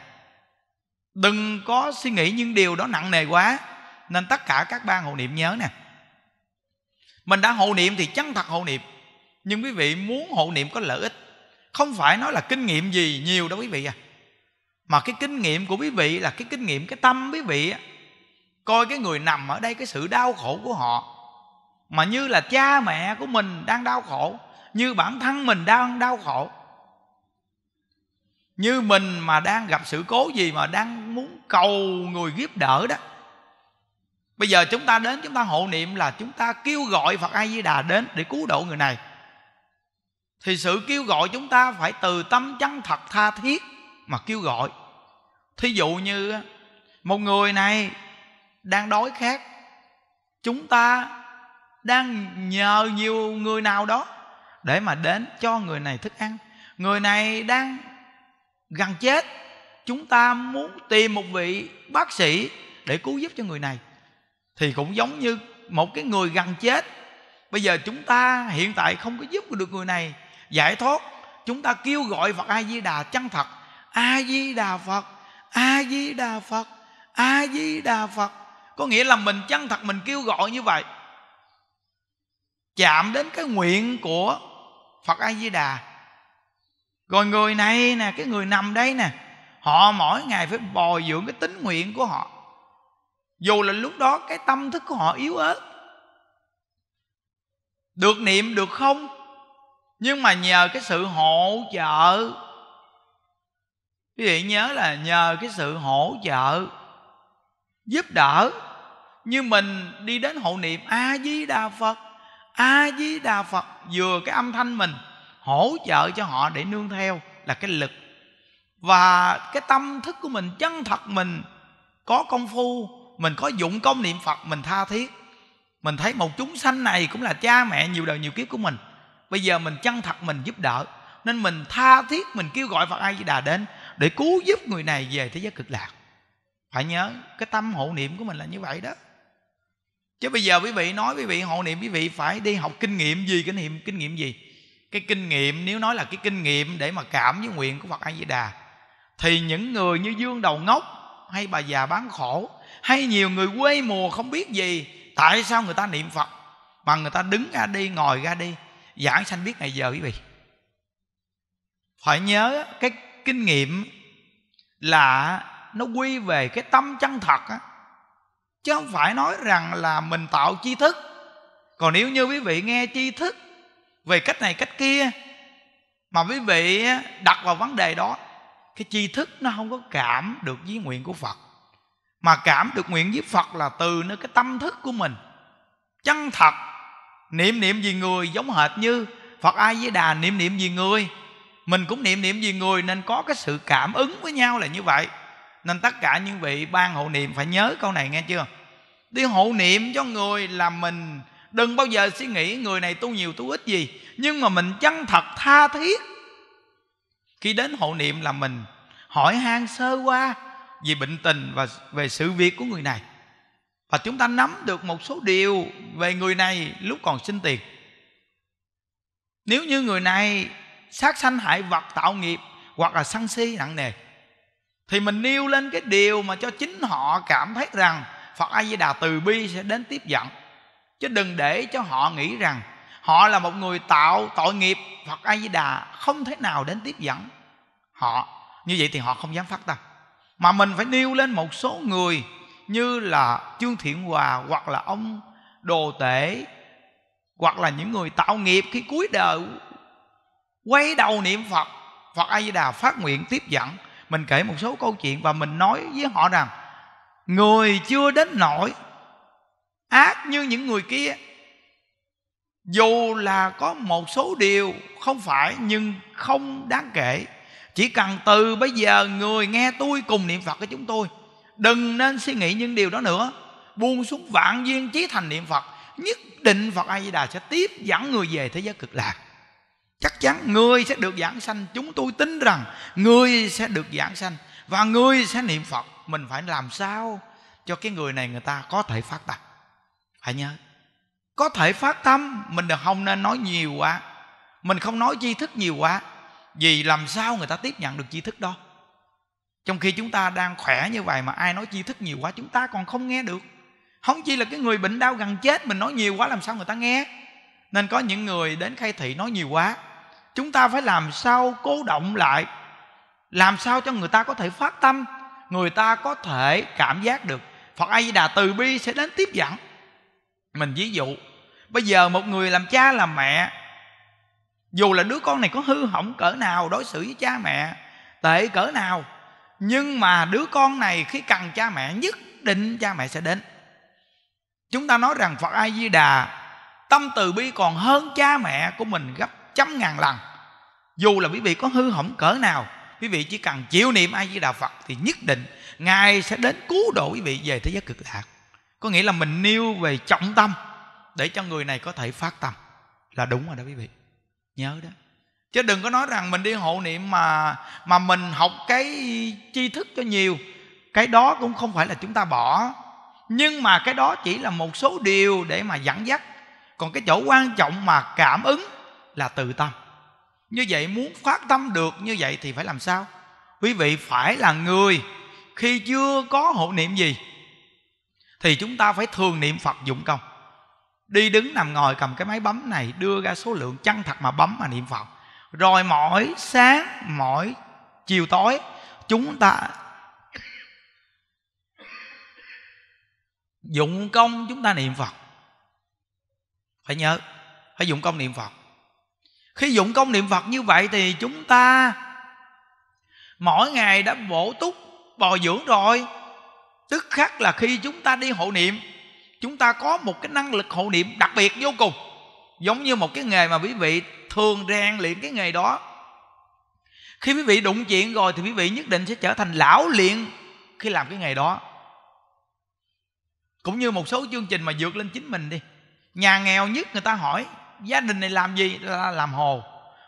đừng có suy nghĩ những điều đó nặng nề quá nên tất cả các ban hộ niệm nhớ nè mình đã hộ niệm thì chân thật hộ niệm nhưng quý vị muốn hộ niệm có lợi ích không phải nói là kinh nghiệm gì nhiều đâu quý vị à mà cái kinh nghiệm của quý vị là cái kinh nghiệm cái tâm quý vị coi cái người nằm ở đây cái sự đau khổ của họ mà như là cha mẹ của mình đang đau khổ như bản thân mình đang đau khổ như mình mà đang gặp sự cố gì mà đang muốn cầu người giúp đỡ đó bây giờ chúng ta đến chúng ta hộ niệm là chúng ta kêu gọi phật a di đà đến để cứu độ người này thì sự kêu gọi chúng ta phải từ tâm chân thật tha thiết mà kêu gọi thí dụ như một người này đang đói khát chúng ta đang nhờ nhiều người nào đó để mà đến cho người này thức ăn người này đang gần chết chúng ta muốn tìm một vị bác sĩ để cứu giúp cho người này thì cũng giống như một cái người gần chết bây giờ chúng ta hiện tại không có giúp được người này giải thoát chúng ta kêu gọi phật a di đà chân thật a di đà phật a di đà phật a di đà phật có nghĩa là mình chân thật mình kêu gọi như vậy chạm đến cái nguyện của phật a di đà rồi người này nè cái người nằm đây nè họ mỗi ngày phải bồi dưỡng cái tính nguyện của họ dù là lúc đó cái tâm thức của họ yếu ớt được niệm được không nhưng mà nhờ cái sự hỗ trợ quý vị nhớ là nhờ cái sự hỗ trợ giúp đỡ như mình đi đến hộ niệm a di đà phật a di đà phật vừa cái âm thanh mình hỗ trợ cho họ để nương theo là cái lực và cái tâm thức của mình chân thật mình có công phu mình có dụng công niệm phật mình tha thiết mình thấy một chúng sanh này cũng là cha mẹ nhiều đời nhiều kiếp của mình bây giờ mình chân thật mình giúp đỡ nên mình tha thiết mình kêu gọi phật a di đà đến để cứu giúp người này về thế giới cực lạc phải nhớ cái tâm hộ niệm của mình là như vậy đó chứ bây giờ quý vị nói quý vị hộ niệm quý vị phải đi học kinh nghiệm gì kinh nghiệm kinh nghiệm gì cái kinh nghiệm nếu nói là cái kinh nghiệm để mà cảm với nguyện của phật a di đà thì những người như dương đầu ngốc hay bà già bán khổ hay nhiều người quê mùa không biết gì tại sao người ta niệm phật mà người ta đứng ra đi ngồi ra đi giảng sanh biết ngày giờ quý vị phải nhớ cái kinh nghiệm là nó quy về cái tâm chân thật á chứ không phải nói rằng là mình tạo tri thức còn nếu như quý vị nghe tri thức về cách này cách kia mà quý vị đặt vào vấn đề đó cái tri thức nó không có cảm được với nguyện của phật mà cảm được nguyện với phật là từ nơi cái tâm thức của mình chân thật niệm niệm vì người giống hệt như phật a di đà niệm niệm vì người mình cũng niệm niệm vì người nên có cái sự cảm ứng với nhau là như vậy nên tất cả những vị ban hộ niệm phải nhớ câu này nghe chưa đi hộ niệm cho người là mình đừng bao giờ suy nghĩ người này tu nhiều tu ít gì nhưng mà mình chân thật tha thiết khi đến hộ niệm là mình hỏi han sơ qua về bệnh tình và về sự việc của người này và chúng ta nắm được một số điều về người này lúc còn sinh tiền nếu như người này sát sanh hại vật tạo nghiệp hoặc là sân si nặng nề thì mình nêu lên cái điều mà cho chính họ cảm thấy rằng phật a di đà từ bi sẽ đến tiếp dẫn chứ đừng để cho họ nghĩ rằng họ là một người tạo tội nghiệp phật a di đà không thể nào đến tiếp dẫn họ như vậy thì họ không dám phát tâm mà mình phải nêu lên một số người như là trương thiện hòa hoặc là ông đồ tể hoặc là những người tạo nghiệp khi cuối đời quay đầu niệm phật phật a di đà phát nguyện tiếp dẫn mình kể một số câu chuyện và mình nói với họ rằng người chưa đến nỗi ác như những người kia dù là có một số điều không phải nhưng không đáng kể chỉ cần từ bây giờ người nghe tôi cùng niệm phật với chúng tôi đừng nên suy nghĩ những điều đó nữa buông xuống vạn duyên trí thành niệm phật nhất định phật a di đà sẽ tiếp dẫn người về thế giới cực lạc chắc chắn người sẽ được giảng sanh chúng tôi tin rằng người sẽ được giảng sanh và người sẽ niệm phật mình phải làm sao cho cái người này người ta có thể phát tâm phải nhớ có thể phát tâm mình đừng không nên nói nhiều quá mình không nói tri thức nhiều quá vì làm sao người ta tiếp nhận được tri thức đó trong khi chúng ta đang khỏe như vậy mà ai nói tri thức nhiều quá chúng ta còn không nghe được không chỉ là cái người bệnh đau gần chết mình nói nhiều quá làm sao người ta nghe nên có những người đến khai thị nói nhiều quá chúng ta phải làm sao cố động lại làm sao cho người ta có thể phát tâm người ta có thể cảm giác được phật a di đà từ bi sẽ đến tiếp dẫn mình ví dụ bây giờ một người làm cha làm mẹ dù là đứa con này có hư hỏng cỡ nào đối xử với cha mẹ tệ cỡ nào nhưng mà đứa con này khi cần cha mẹ nhất định cha mẹ sẽ đến chúng ta nói rằng phật a di đà tâm từ bi còn hơn cha mẹ của mình gấp trăm ngàn lần dù là quý vị có hư hỏng cỡ nào quý vị chỉ cần chịu niệm a di đà phật thì nhất định ngài sẽ đến cứu độ quý vị về thế giới cực lạc có nghĩa là mình nêu về trọng tâm để cho người này có thể phát tâm là đúng rồi đó quý vị nhớ đó chứ đừng có nói rằng mình đi hộ niệm mà mà mình học cái tri thức cho nhiều cái đó cũng không phải là chúng ta bỏ nhưng mà cái đó chỉ là một số điều để mà dẫn dắt còn cái chỗ quan trọng mà cảm ứng là từ tâm như vậy muốn phát tâm được như vậy thì phải làm sao quý vị phải là người khi chưa có hộ niệm gì thì chúng ta phải thường niệm phật dụng công đi đứng nằm ngồi cầm cái máy bấm này đưa ra số lượng chăng thật mà bấm mà niệm phật rồi mỗi sáng mỗi chiều tối chúng ta dụng công chúng ta niệm phật phải nhớ phải dụng công niệm phật khi dụng công niệm phật như vậy thì chúng ta mỗi ngày đã bổ túc bồi dưỡng rồi tức khắc là khi chúng ta đi hộ niệm chúng ta có một cái năng lực hộ niệm đặc biệt vô cùng giống như một cái nghề mà quý vị thường rèn luyện cái nghề đó khi quý vị đụng chuyện rồi thì quý vị nhất định sẽ trở thành lão luyện khi làm cái nghề đó cũng như một số chương trình mà vượt lên chính mình đi nhà nghèo nhất người ta hỏi gia đình này làm gì là làm hồ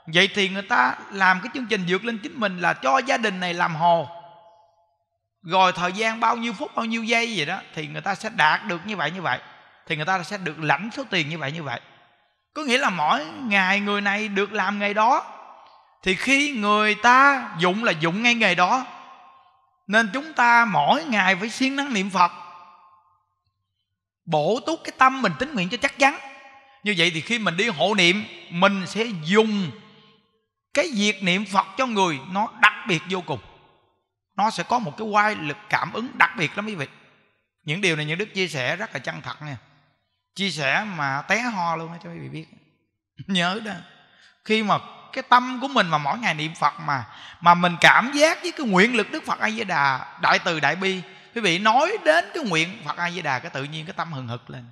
vậy thì người ta làm cái chương trình vượt lên chính mình là cho gia đình này làm hồ rồi thời gian bao nhiêu phút bao nhiêu giây gì đó thì người ta sẽ đạt được như vậy như vậy thì người ta sẽ được lãnh số tiền như vậy như vậy có nghĩa là mỗi ngày người này được làm ngày đó thì khi người ta dụng là dụng ngay ngày đó nên chúng ta mỗi ngày phải siêng năng niệm phật bổ túc cái tâm mình tính nguyện cho chắc chắn như vậy thì khi mình đi hộ niệm mình sẽ dùng cái việc niệm phật cho người nó đặc biệt vô cùng nó sẽ có một cái quay lực cảm ứng đặc biệt lắm quý vị những điều này những đức chia sẻ rất là chân thật nha chia sẻ mà té ho luôn đó cho quý vị biết [laughs] nhớ đó khi mà cái tâm của mình mà mỗi ngày niệm phật mà mà mình cảm giác với cái nguyện lực đức phật a di đà đại từ đại bi quý vị nói đến cái nguyện phật a di đà cái tự nhiên cái tâm hừng hực lên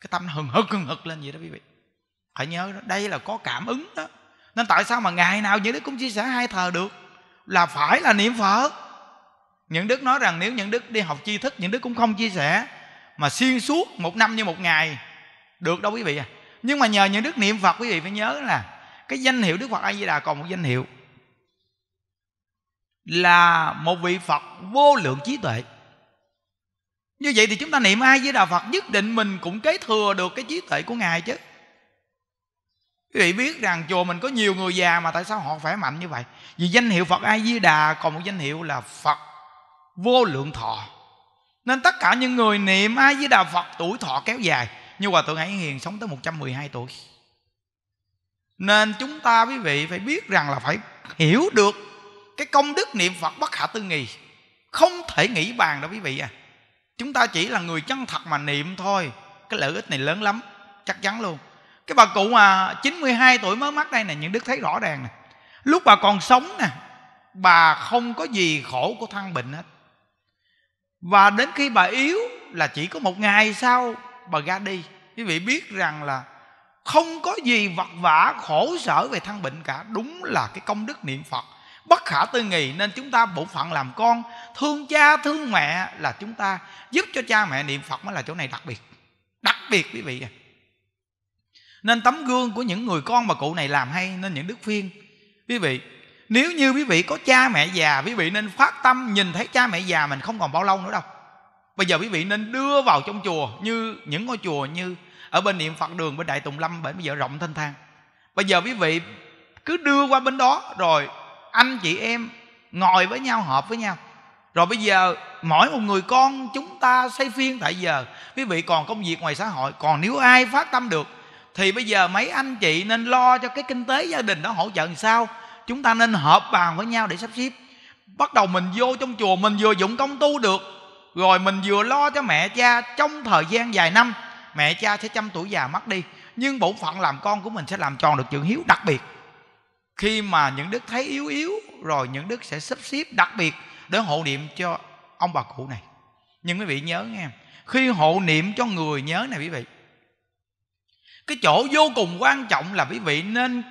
cái tâm nó hừng hực hừng hực lên vậy đó quý vị phải nhớ đó đây là có cảm ứng đó nên tại sao mà ngày nào những đức cũng chia sẻ hai thờ được là phải là niệm phật những đức nói rằng nếu những đức đi học chi thức những đức cũng không chia sẻ mà xuyên suốt một năm như một ngày được đâu quý vị à nhưng mà nhờ những đức niệm phật quý vị phải nhớ là cái danh hiệu đức phật a di đà còn một danh hiệu là một vị phật vô lượng trí tuệ như vậy thì chúng ta niệm ai với đà phật nhất định mình cũng kế thừa được cái trí tuệ của ngài chứ quý vị biết rằng chùa mình có nhiều người già mà tại sao họ khỏe mạnh như vậy vì danh hiệu phật ai di đà còn một danh hiệu là phật vô lượng thọ nên tất cả những người niệm ai với đà phật tuổi thọ kéo dài như hòa thượng hải hiền sống tới 112 tuổi nên chúng ta quý vị phải biết rằng là phải hiểu được cái công đức niệm phật bất khả tư nghì không thể nghĩ bàn đâu quý vị à chúng ta chỉ là người chân thật mà niệm thôi cái lợi ích này lớn lắm chắc chắn luôn cái bà cụ mà 92 tuổi mới mất đây nè những đức thấy rõ ràng nè lúc bà còn sống nè bà không có gì khổ của thân bệnh hết và đến khi bà yếu là chỉ có một ngày sau bà ra đi quý vị biết rằng là không có gì vật vả khổ sở về thân bệnh cả đúng là cái công đức niệm phật bất khả tư nghị nên chúng ta bổn phận làm con thương cha thương mẹ là chúng ta giúp cho cha mẹ niệm phật mới là chỗ này đặc biệt đặc biệt quý vị nên tấm gương của những người con mà cụ này làm hay nên những đức phiên quý vị nếu như quý vị có cha mẹ già quý vị nên phát tâm nhìn thấy cha mẹ già mình không còn bao lâu nữa đâu bây giờ quý vị nên đưa vào trong chùa như những ngôi chùa như ở bên niệm phật đường bên đại tùng lâm bên bây giờ rộng thanh thang bây giờ quý vị cứ đưa qua bên đó rồi anh chị em ngồi với nhau họp với nhau rồi bây giờ mỗi một người con chúng ta xây phiên tại giờ quý vị còn công việc ngoài xã hội còn nếu ai phát tâm được thì bây giờ mấy anh chị nên lo cho cái kinh tế gia đình đó hỗ trợ làm sao chúng ta nên hợp bàn với nhau để sắp xếp bắt đầu mình vô trong chùa mình vừa dụng công tu được rồi mình vừa lo cho mẹ cha trong thời gian dài năm mẹ cha sẽ trăm tuổi già mất đi nhưng bổn phận làm con của mình sẽ làm tròn được chữ hiếu đặc biệt khi mà những đức thấy yếu yếu rồi những đức sẽ sắp xếp đặc biệt để hộ niệm cho ông bà cụ này nhưng quý vị nhớ nghe khi hộ niệm cho người nhớ này quý vị cái chỗ vô cùng quan trọng là quý vị nên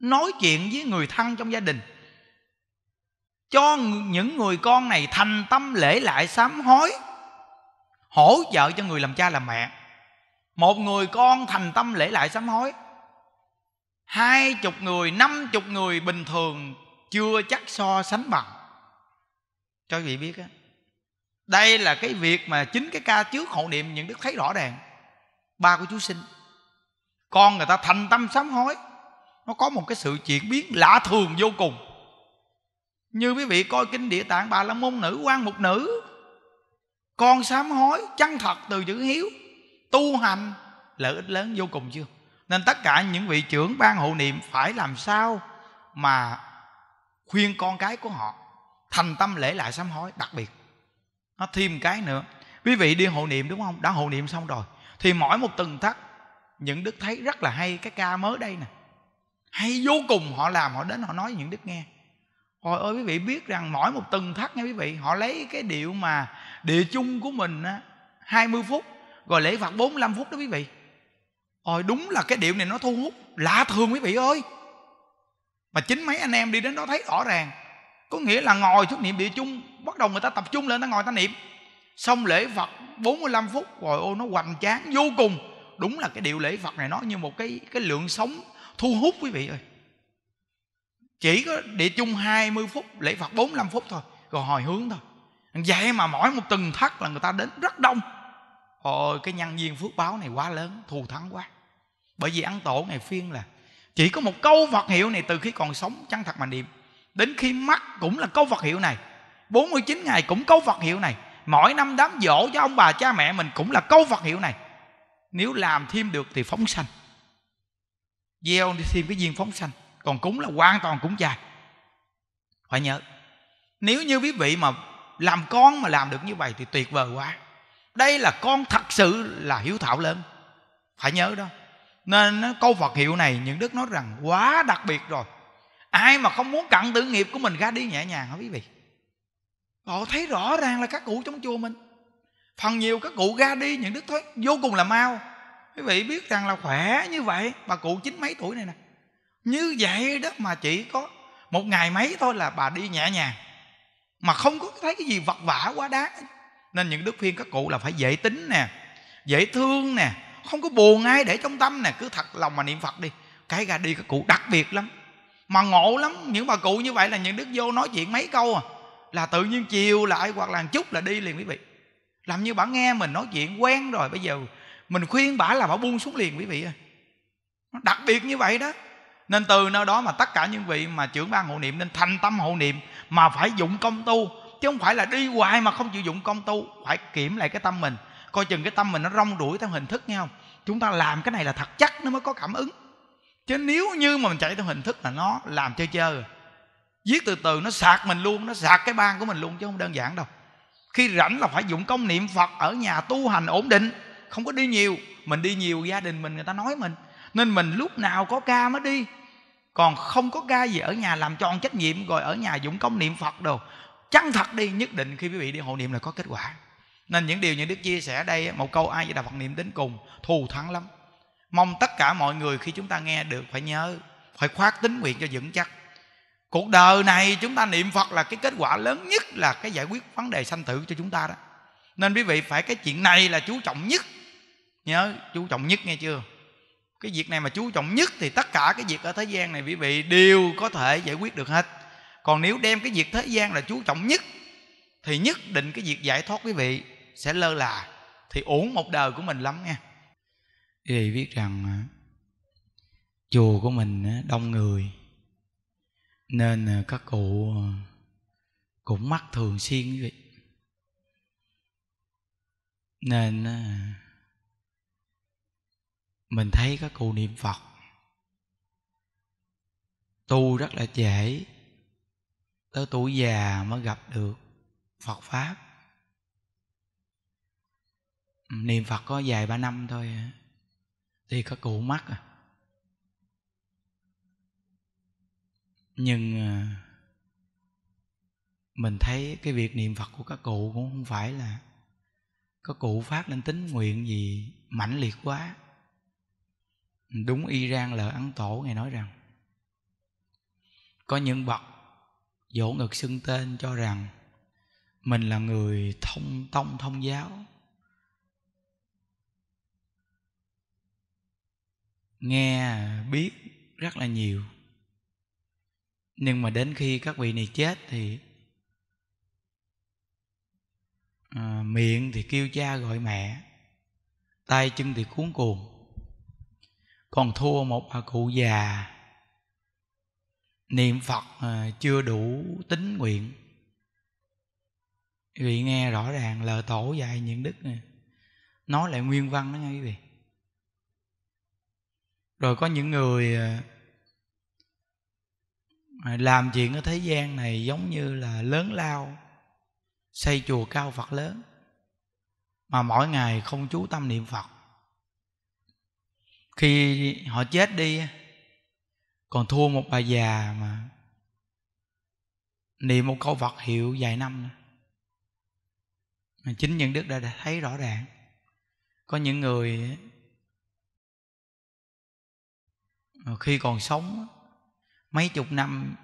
nói chuyện với người thân trong gia đình cho những người con này thành tâm lễ lại sám hối hỗ trợ cho người làm cha làm mẹ một người con thành tâm lễ lại sám hối hai chục người năm chục người bình thường chưa chắc so sánh bằng cho quý vị biết á đây là cái việc mà chính cái ca trước hộ niệm những đức thấy rõ ràng ba của chú sinh con người ta thành tâm sám hối nó có một cái sự chuyển biến lạ thường vô cùng như quý vị coi kinh địa tạng bà la môn nữ quan một nữ con sám hối chân thật từ chữ hiếu tu hành lợi ích lớn vô cùng chưa nên tất cả những vị trưởng ban hộ niệm phải làm sao mà khuyên con cái của họ thành tâm lễ lại sám hối đặc biệt nó thêm cái nữa quý vị đi hộ niệm đúng không đã hộ niệm xong rồi thì mỗi một từng thắt những đức thấy rất là hay cái ca mới đây nè hay vô cùng họ làm họ đến họ nói những đức nghe Hồi ơi quý vị biết rằng mỗi một từng thắt nha quý vị Họ lấy cái điệu mà địa chung của mình á, 20 phút Rồi lễ Phật 45 phút đó quý vị Ôi đúng là cái điệu này nó thu hút Lạ thường quý vị ơi Mà chính mấy anh em đi đến đó thấy rõ ràng Có nghĩa là ngồi thức niệm địa chung Bắt đầu người ta tập trung lên ta ngồi ta niệm Xong lễ Phật 45 phút Rồi ô nó hoành tráng vô cùng Đúng là cái điệu lễ Phật này nó như một cái cái lượng sống thu hút quý vị ơi Chỉ có địa chung 20 phút Lễ Phật 45 phút thôi Rồi hồi hướng thôi Vậy mà mỗi một từng thắt là người ta đến rất đông Ôi cái nhân viên phước báo này quá lớn Thù thắng quá bởi vì ăn tổ ngày phiên là chỉ có một câu Phật hiệu này từ khi còn sống chân thật mà niệm đến khi mắt cũng là câu Phật hiệu này 49 ngày cũng câu Phật hiệu này mỗi năm đám dỗ cho ông bà cha mẹ mình cũng là câu Phật hiệu này nếu làm thêm được thì phóng sanh gieo thêm cái duyên phóng sanh còn cúng là hoàn toàn cúng dài phải nhớ nếu như quý vị mà làm con mà làm được như vậy thì tuyệt vời quá đây là con thật sự là hiếu thảo lớn phải nhớ đó nên câu Phật hiệu này những đức nói rằng quá đặc biệt rồi ai mà không muốn cặn tử nghiệp của mình ra đi nhẹ nhàng hả quý vị họ thấy rõ ràng là các cụ trong chùa mình phần nhiều các cụ ra đi những đức thuyết vô cùng là mau quý vị biết rằng là khỏe như vậy bà cụ chín mấy tuổi này nè như vậy đó mà chỉ có một ngày mấy thôi là bà đi nhẹ nhàng mà không có thấy cái gì vật vả quá đáng nên những đức phiên các cụ là phải dễ tính nè dễ thương nè không có buồn ai để trong tâm nè cứ thật lòng mà niệm phật đi cái ra đi các cụ đặc biệt lắm mà ngộ lắm những bà cụ như vậy là những đức vô nói chuyện mấy câu à là tự nhiên chiều lại hoặc là chút là đi liền quý vị làm như bà nghe mình nói chuyện quen rồi bây giờ mình khuyên bà là bà buông xuống liền quý vị ơi nó đặc biệt như vậy đó nên từ nơi đó mà tất cả những vị mà trưởng ban hộ niệm nên thành tâm hộ niệm mà phải dụng công tu chứ không phải là đi hoài mà không chịu dụng công tu phải kiểm lại cái tâm mình coi chừng cái tâm mình nó rong đuổi theo hình thức nghe không chúng ta làm cái này là thật chắc nó mới có cảm ứng chứ nếu như mà mình chạy theo hình thức là nó làm chơi chơi giết từ từ nó sạc mình luôn nó sạc cái ban của mình luôn chứ không đơn giản đâu khi rảnh là phải dụng công niệm phật ở nhà tu hành ổn định không có đi nhiều mình đi nhiều gia đình mình người ta nói mình nên mình lúc nào có ca mới đi còn không có ca gì ở nhà làm tròn trách nhiệm rồi ở nhà dụng công niệm phật đồ chăng thật đi nhất định khi quý vị đi hộ niệm là có kết quả nên những điều những đức chia sẻ đây một câu ai với đạo phật niệm đến cùng thù thắng lắm mong tất cả mọi người khi chúng ta nghe được phải nhớ phải khoát tính nguyện cho vững chắc cuộc đời này chúng ta niệm phật là cái kết quả lớn nhất là cái giải quyết vấn đề sanh tử cho chúng ta đó nên quý vị phải cái chuyện này là chú trọng nhất nhớ chú trọng nhất nghe chưa cái việc này mà chú trọng nhất thì tất cả cái việc ở thế gian này quý vị đều có thể giải quyết được hết còn nếu đem cái việc thế gian là chú trọng nhất thì nhất định cái việc giải thoát quý vị sẽ lơ là thì uổng một đời của mình lắm nha quý vị biết rằng à, chùa của mình à, đông người nên à, các cụ cũng mắc thường xuyên quý vị nên mình thấy các cụ niệm phật tu rất là dễ tới tuổi già mới gặp được phật pháp niệm phật có vài ba năm thôi thì có cụ mắc à nhưng à, mình thấy cái việc niệm phật của các cụ cũng không phải là có cụ phát lên tính nguyện gì mãnh liệt quá đúng y rang lời ấn tổ ngài nói rằng có những bậc dỗ ngực xưng tên cho rằng mình là người thông tông thông giáo nghe biết rất là nhiều nhưng mà đến khi các vị này chết thì à, miệng thì kêu cha gọi mẹ tay chân thì cuốn cuồng còn thua một bà cụ già niệm phật à, chưa đủ tính nguyện quý vị nghe rõ ràng lời tổ dạy những đức này nói lại nguyên văn đó nha quý vị rồi có những người à, à, làm chuyện ở thế gian này giống như là lớn lao xây chùa cao phật lớn mà mỗi ngày không chú tâm niệm phật khi họ chết đi còn thua một bà già mà niệm một câu phật hiệu vài năm mà chính những đức đã thấy rõ ràng có những người khi còn sống mấy chục năm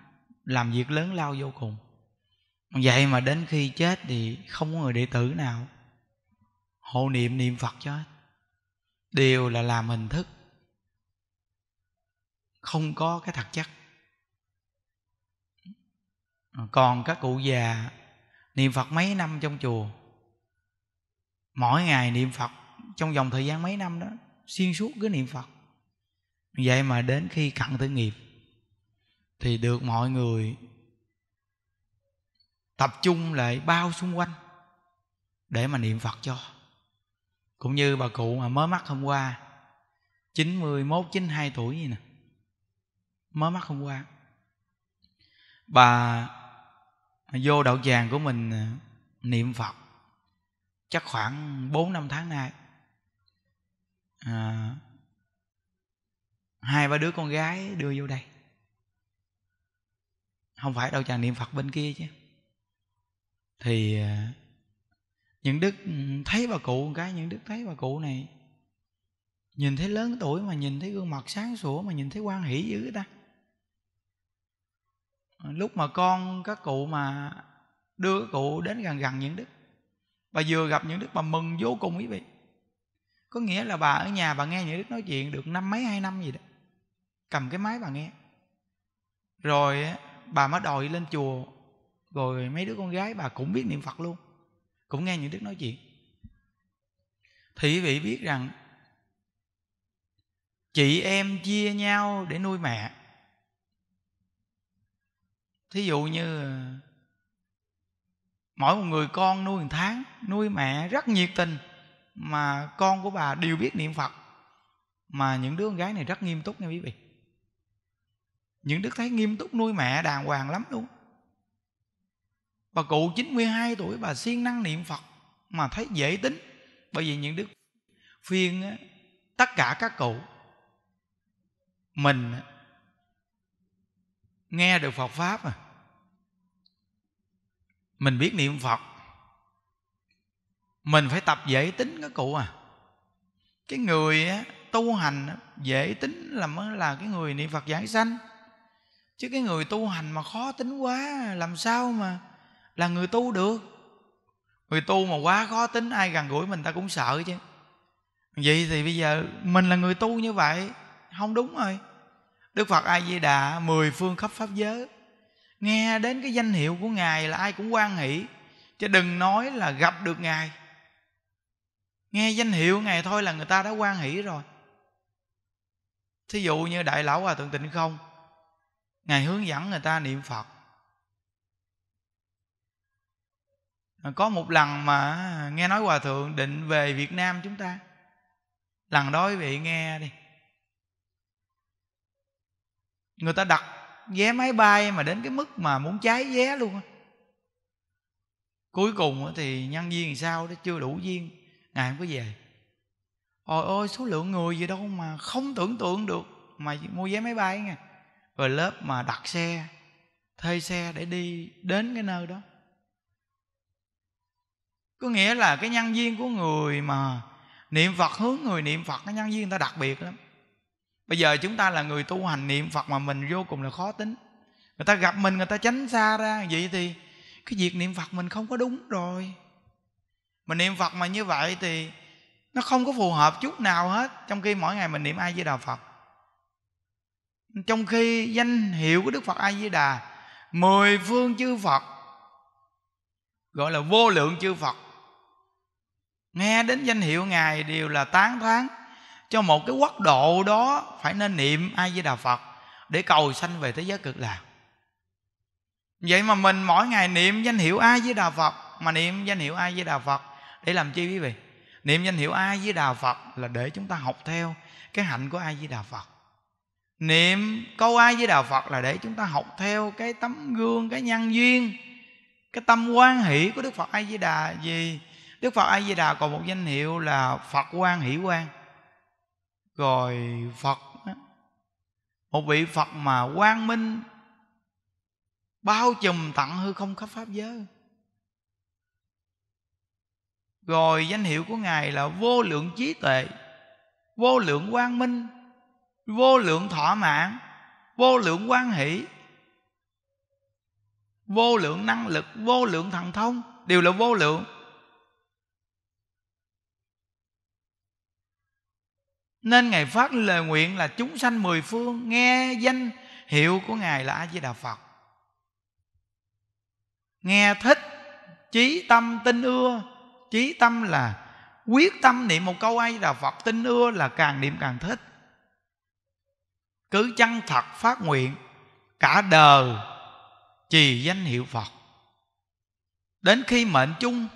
làm việc lớn lao vô cùng vậy mà đến khi chết thì không có người đệ tử nào hộ niệm niệm phật cho hết đều là làm hình thức không có cái thật chất còn các cụ già niệm phật mấy năm trong chùa mỗi ngày niệm phật trong vòng thời gian mấy năm đó xuyên suốt cái niệm phật vậy mà đến khi cận tử nghiệp thì được mọi người tập trung lại bao xung quanh để mà niệm phật cho cũng như bà cụ mà mới mắt hôm qua 91, 92 tuổi gì nè Mới mắt hôm qua Bà vô đạo tràng của mình à, niệm Phật Chắc khoảng 4 năm tháng nay à, hai ba đứa con gái đưa vô đây không phải đâu chàng niệm phật bên kia chứ thì à, những đức thấy bà cụ một cái những đức thấy bà cụ này nhìn thấy lớn tuổi mà nhìn thấy gương mặt sáng sủa mà nhìn thấy quan hỷ dữ ta lúc mà con các cụ mà đưa các cụ đến gần gần những đức bà vừa gặp những đức bà mừng vô cùng quý vị có nghĩa là bà ở nhà bà nghe những đức nói chuyện được năm mấy hai năm gì đó cầm cái máy bà nghe rồi bà mới đòi lên chùa rồi mấy đứa con gái bà cũng biết niệm phật luôn cũng nghe những đức nói chuyện thì quý vị biết rằng chị em chia nhau để nuôi mẹ thí dụ như mỗi một người con nuôi một tháng nuôi mẹ rất nhiệt tình mà con của bà đều biết niệm phật mà những đứa con gái này rất nghiêm túc nha quý vị những đức thấy nghiêm túc nuôi mẹ đàng hoàng lắm luôn bà cụ 92 tuổi bà siêng năng niệm phật mà thấy dễ tính bởi vì những đức phiên tất cả các cụ mình nghe được phật pháp à mình biết niệm phật mình phải tập dễ tính các cụ à cái người tu hành dễ tính là mới là cái người niệm phật giải sanh chứ cái người tu hành mà khó tính quá làm sao mà là người tu được người tu mà quá khó tính ai gần gũi mình ta cũng sợ chứ vậy thì bây giờ mình là người tu như vậy không đúng rồi đức phật a di đà mười phương khắp pháp giới nghe đến cái danh hiệu của ngài là ai cũng quan hỷ chứ đừng nói là gặp được ngài nghe danh hiệu ngài thôi là người ta đã quan hỷ rồi thí dụ như đại lão hòa thượng tịnh không ngài hướng dẫn người ta niệm phật có một lần mà nghe nói hòa thượng định về việt nam chúng ta lần đó quý vị nghe đi người ta đặt vé máy bay mà đến cái mức mà muốn cháy vé luôn á cuối cùng thì nhân viên sao đó chưa đủ duyên ngài không có về ôi ôi số lượng người gì đâu mà không tưởng tượng được mà mua vé máy bay nha rồi lớp mà đặt xe thuê xe để đi đến cái nơi đó có nghĩa là cái nhân viên của người mà niệm phật hướng người niệm phật cái nhân viên người ta đặc biệt lắm bây giờ chúng ta là người tu hành niệm phật mà mình vô cùng là khó tính người ta gặp mình người ta tránh xa ra vậy thì cái việc niệm phật mình không có đúng rồi mình niệm phật mà như vậy thì nó không có phù hợp chút nào hết trong khi mỗi ngày mình niệm ai với đạo phật trong khi danh hiệu của đức phật a di đà mười phương chư phật gọi là vô lượng chư phật nghe đến danh hiệu ngài đều là tán thán cho một cái quốc độ đó phải nên niệm a di đà phật để cầu sanh về thế giới cực lạc vậy mà mình mỗi ngày niệm danh hiệu a di đà phật mà niệm danh hiệu a di đà phật để làm chi quý vị niệm danh hiệu a di đà phật là để chúng ta học theo cái hạnh của a di đà phật niệm câu ai với đạo phật là để chúng ta học theo cái tấm gương cái nhân duyên cái tâm quan hỷ của đức phật ai di đà gì đức phật ai di đà còn một danh hiệu là phật quan hỷ quan rồi phật một vị phật mà quang minh bao trùm tận hư không khắp pháp giới rồi danh hiệu của ngài là vô lượng trí tuệ vô lượng quang minh vô lượng thỏa mãn, vô lượng quan hỷ vô lượng năng lực vô lượng thần thông đều là vô lượng nên ngài phát lời nguyện là chúng sanh mười phương nghe danh hiệu của ngài là a di đà phật nghe thích trí tâm tin ưa trí tâm là quyết tâm niệm một câu A Di đà phật tin ưa là càng niệm càng thích cứ chân thật phát nguyện cả đời trì danh hiệu phật đến khi mệnh chung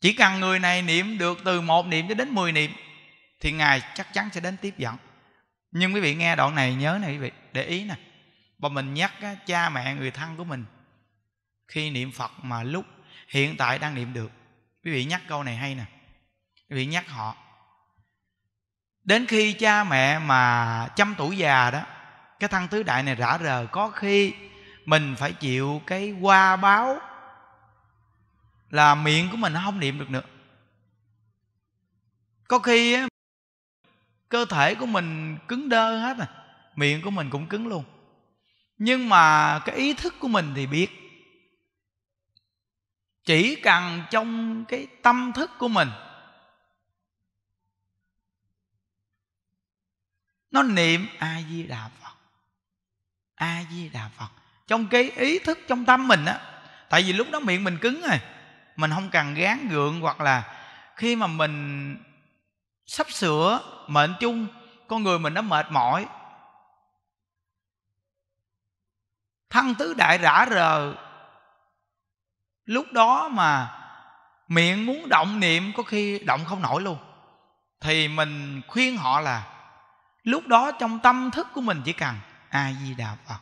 chỉ cần người này niệm được từ một niệm cho đến mười niệm thì ngài chắc chắn sẽ đến tiếp dẫn nhưng quý vị nghe đoạn này nhớ này quý vị để ý nè và mình nhắc cha mẹ người thân của mình khi niệm phật mà lúc hiện tại đang niệm được quý vị nhắc câu này hay nè quý vị nhắc họ đến khi cha mẹ mà trăm tuổi già đó cái thân tứ đại này rã rờ có khi mình phải chịu cái qua báo là miệng của mình không niệm được nữa có khi cơ thể của mình cứng đơ hết à miệng của mình cũng cứng luôn nhưng mà cái ý thức của mình thì biết chỉ cần trong cái tâm thức của mình nó niệm a di đà phật a di đà phật trong cái ý thức trong tâm mình á tại vì lúc đó miệng mình cứng rồi mình không cần gán gượng hoặc là khi mà mình sắp sửa mệnh chung con người mình nó mệt mỏi thân tứ đại rã rờ lúc đó mà miệng muốn động niệm có khi động không nổi luôn thì mình khuyên họ là lúc đó trong tâm thức của mình chỉ cần a di đà phật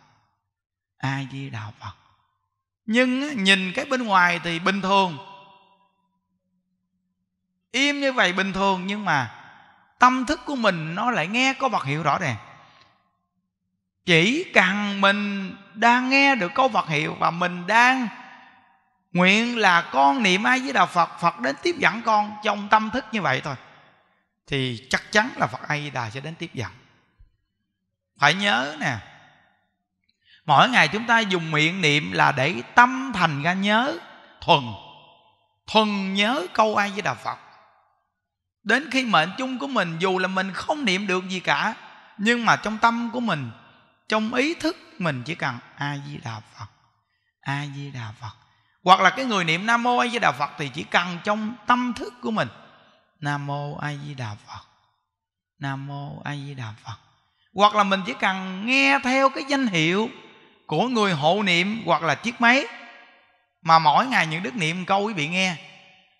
a di đà phật nhưng nhìn cái bên ngoài thì bình thường im như vậy bình thường nhưng mà tâm thức của mình nó lại nghe có vật hiệu rõ ràng chỉ cần mình đang nghe được câu vật hiệu và mình đang nguyện là con niệm ai với đạo phật phật đến tiếp dẫn con trong tâm thức như vậy thôi thì chắc chắn là Phật A Di Đà sẽ đến tiếp dẫn. Phải nhớ nè. Mỗi ngày chúng ta dùng miệng niệm là để tâm thành ra nhớ thuần thuần nhớ câu A Di Đà Phật. Đến khi mệnh chung của mình dù là mình không niệm được gì cả, nhưng mà trong tâm của mình, trong ý thức mình chỉ cần A Di Đà Phật. A Di Đà Phật. Hoặc là cái người niệm Nam mô A Di Đà Phật thì chỉ cần trong tâm thức của mình nam mô a di đà phật nam mô a di đà phật hoặc là mình chỉ cần nghe theo cái danh hiệu của người hộ niệm hoặc là chiếc máy mà mỗi ngày những đức niệm câu quý vị nghe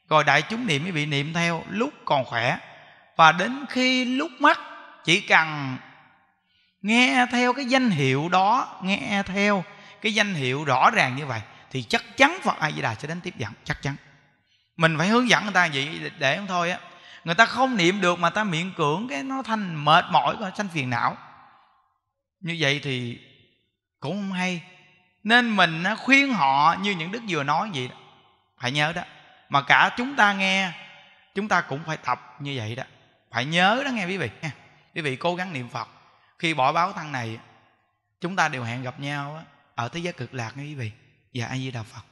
rồi đại chúng niệm quý vị niệm theo lúc còn khỏe và đến khi lúc mất chỉ cần nghe theo cái danh hiệu đó nghe theo cái danh hiệu rõ ràng như vậy thì chắc chắn phật a di đà sẽ đến tiếp dẫn chắc chắn mình phải hướng dẫn người ta vậy để không thôi á người ta không niệm được mà ta miệng cưỡng cái nó thành mệt mỏi rồi sanh phiền não như vậy thì cũng không hay nên mình khuyên họ như những đức vừa nói vậy đó phải nhớ đó mà cả chúng ta nghe chúng ta cũng phải tập như vậy đó phải nhớ đó nghe quý vị nha quý vị cố gắng niệm phật khi bỏ báo thân này chúng ta đều hẹn gặp nhau ở thế giới cực lạc nghe quý vị và ai a di đà phật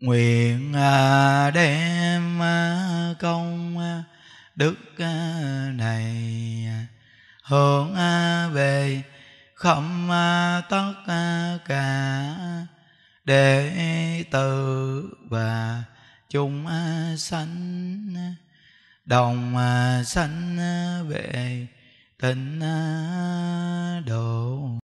nguyện à, đem à, công à, đức này hướng về không tất cả đệ tử và chúng sanh đồng sanh về tịnh độ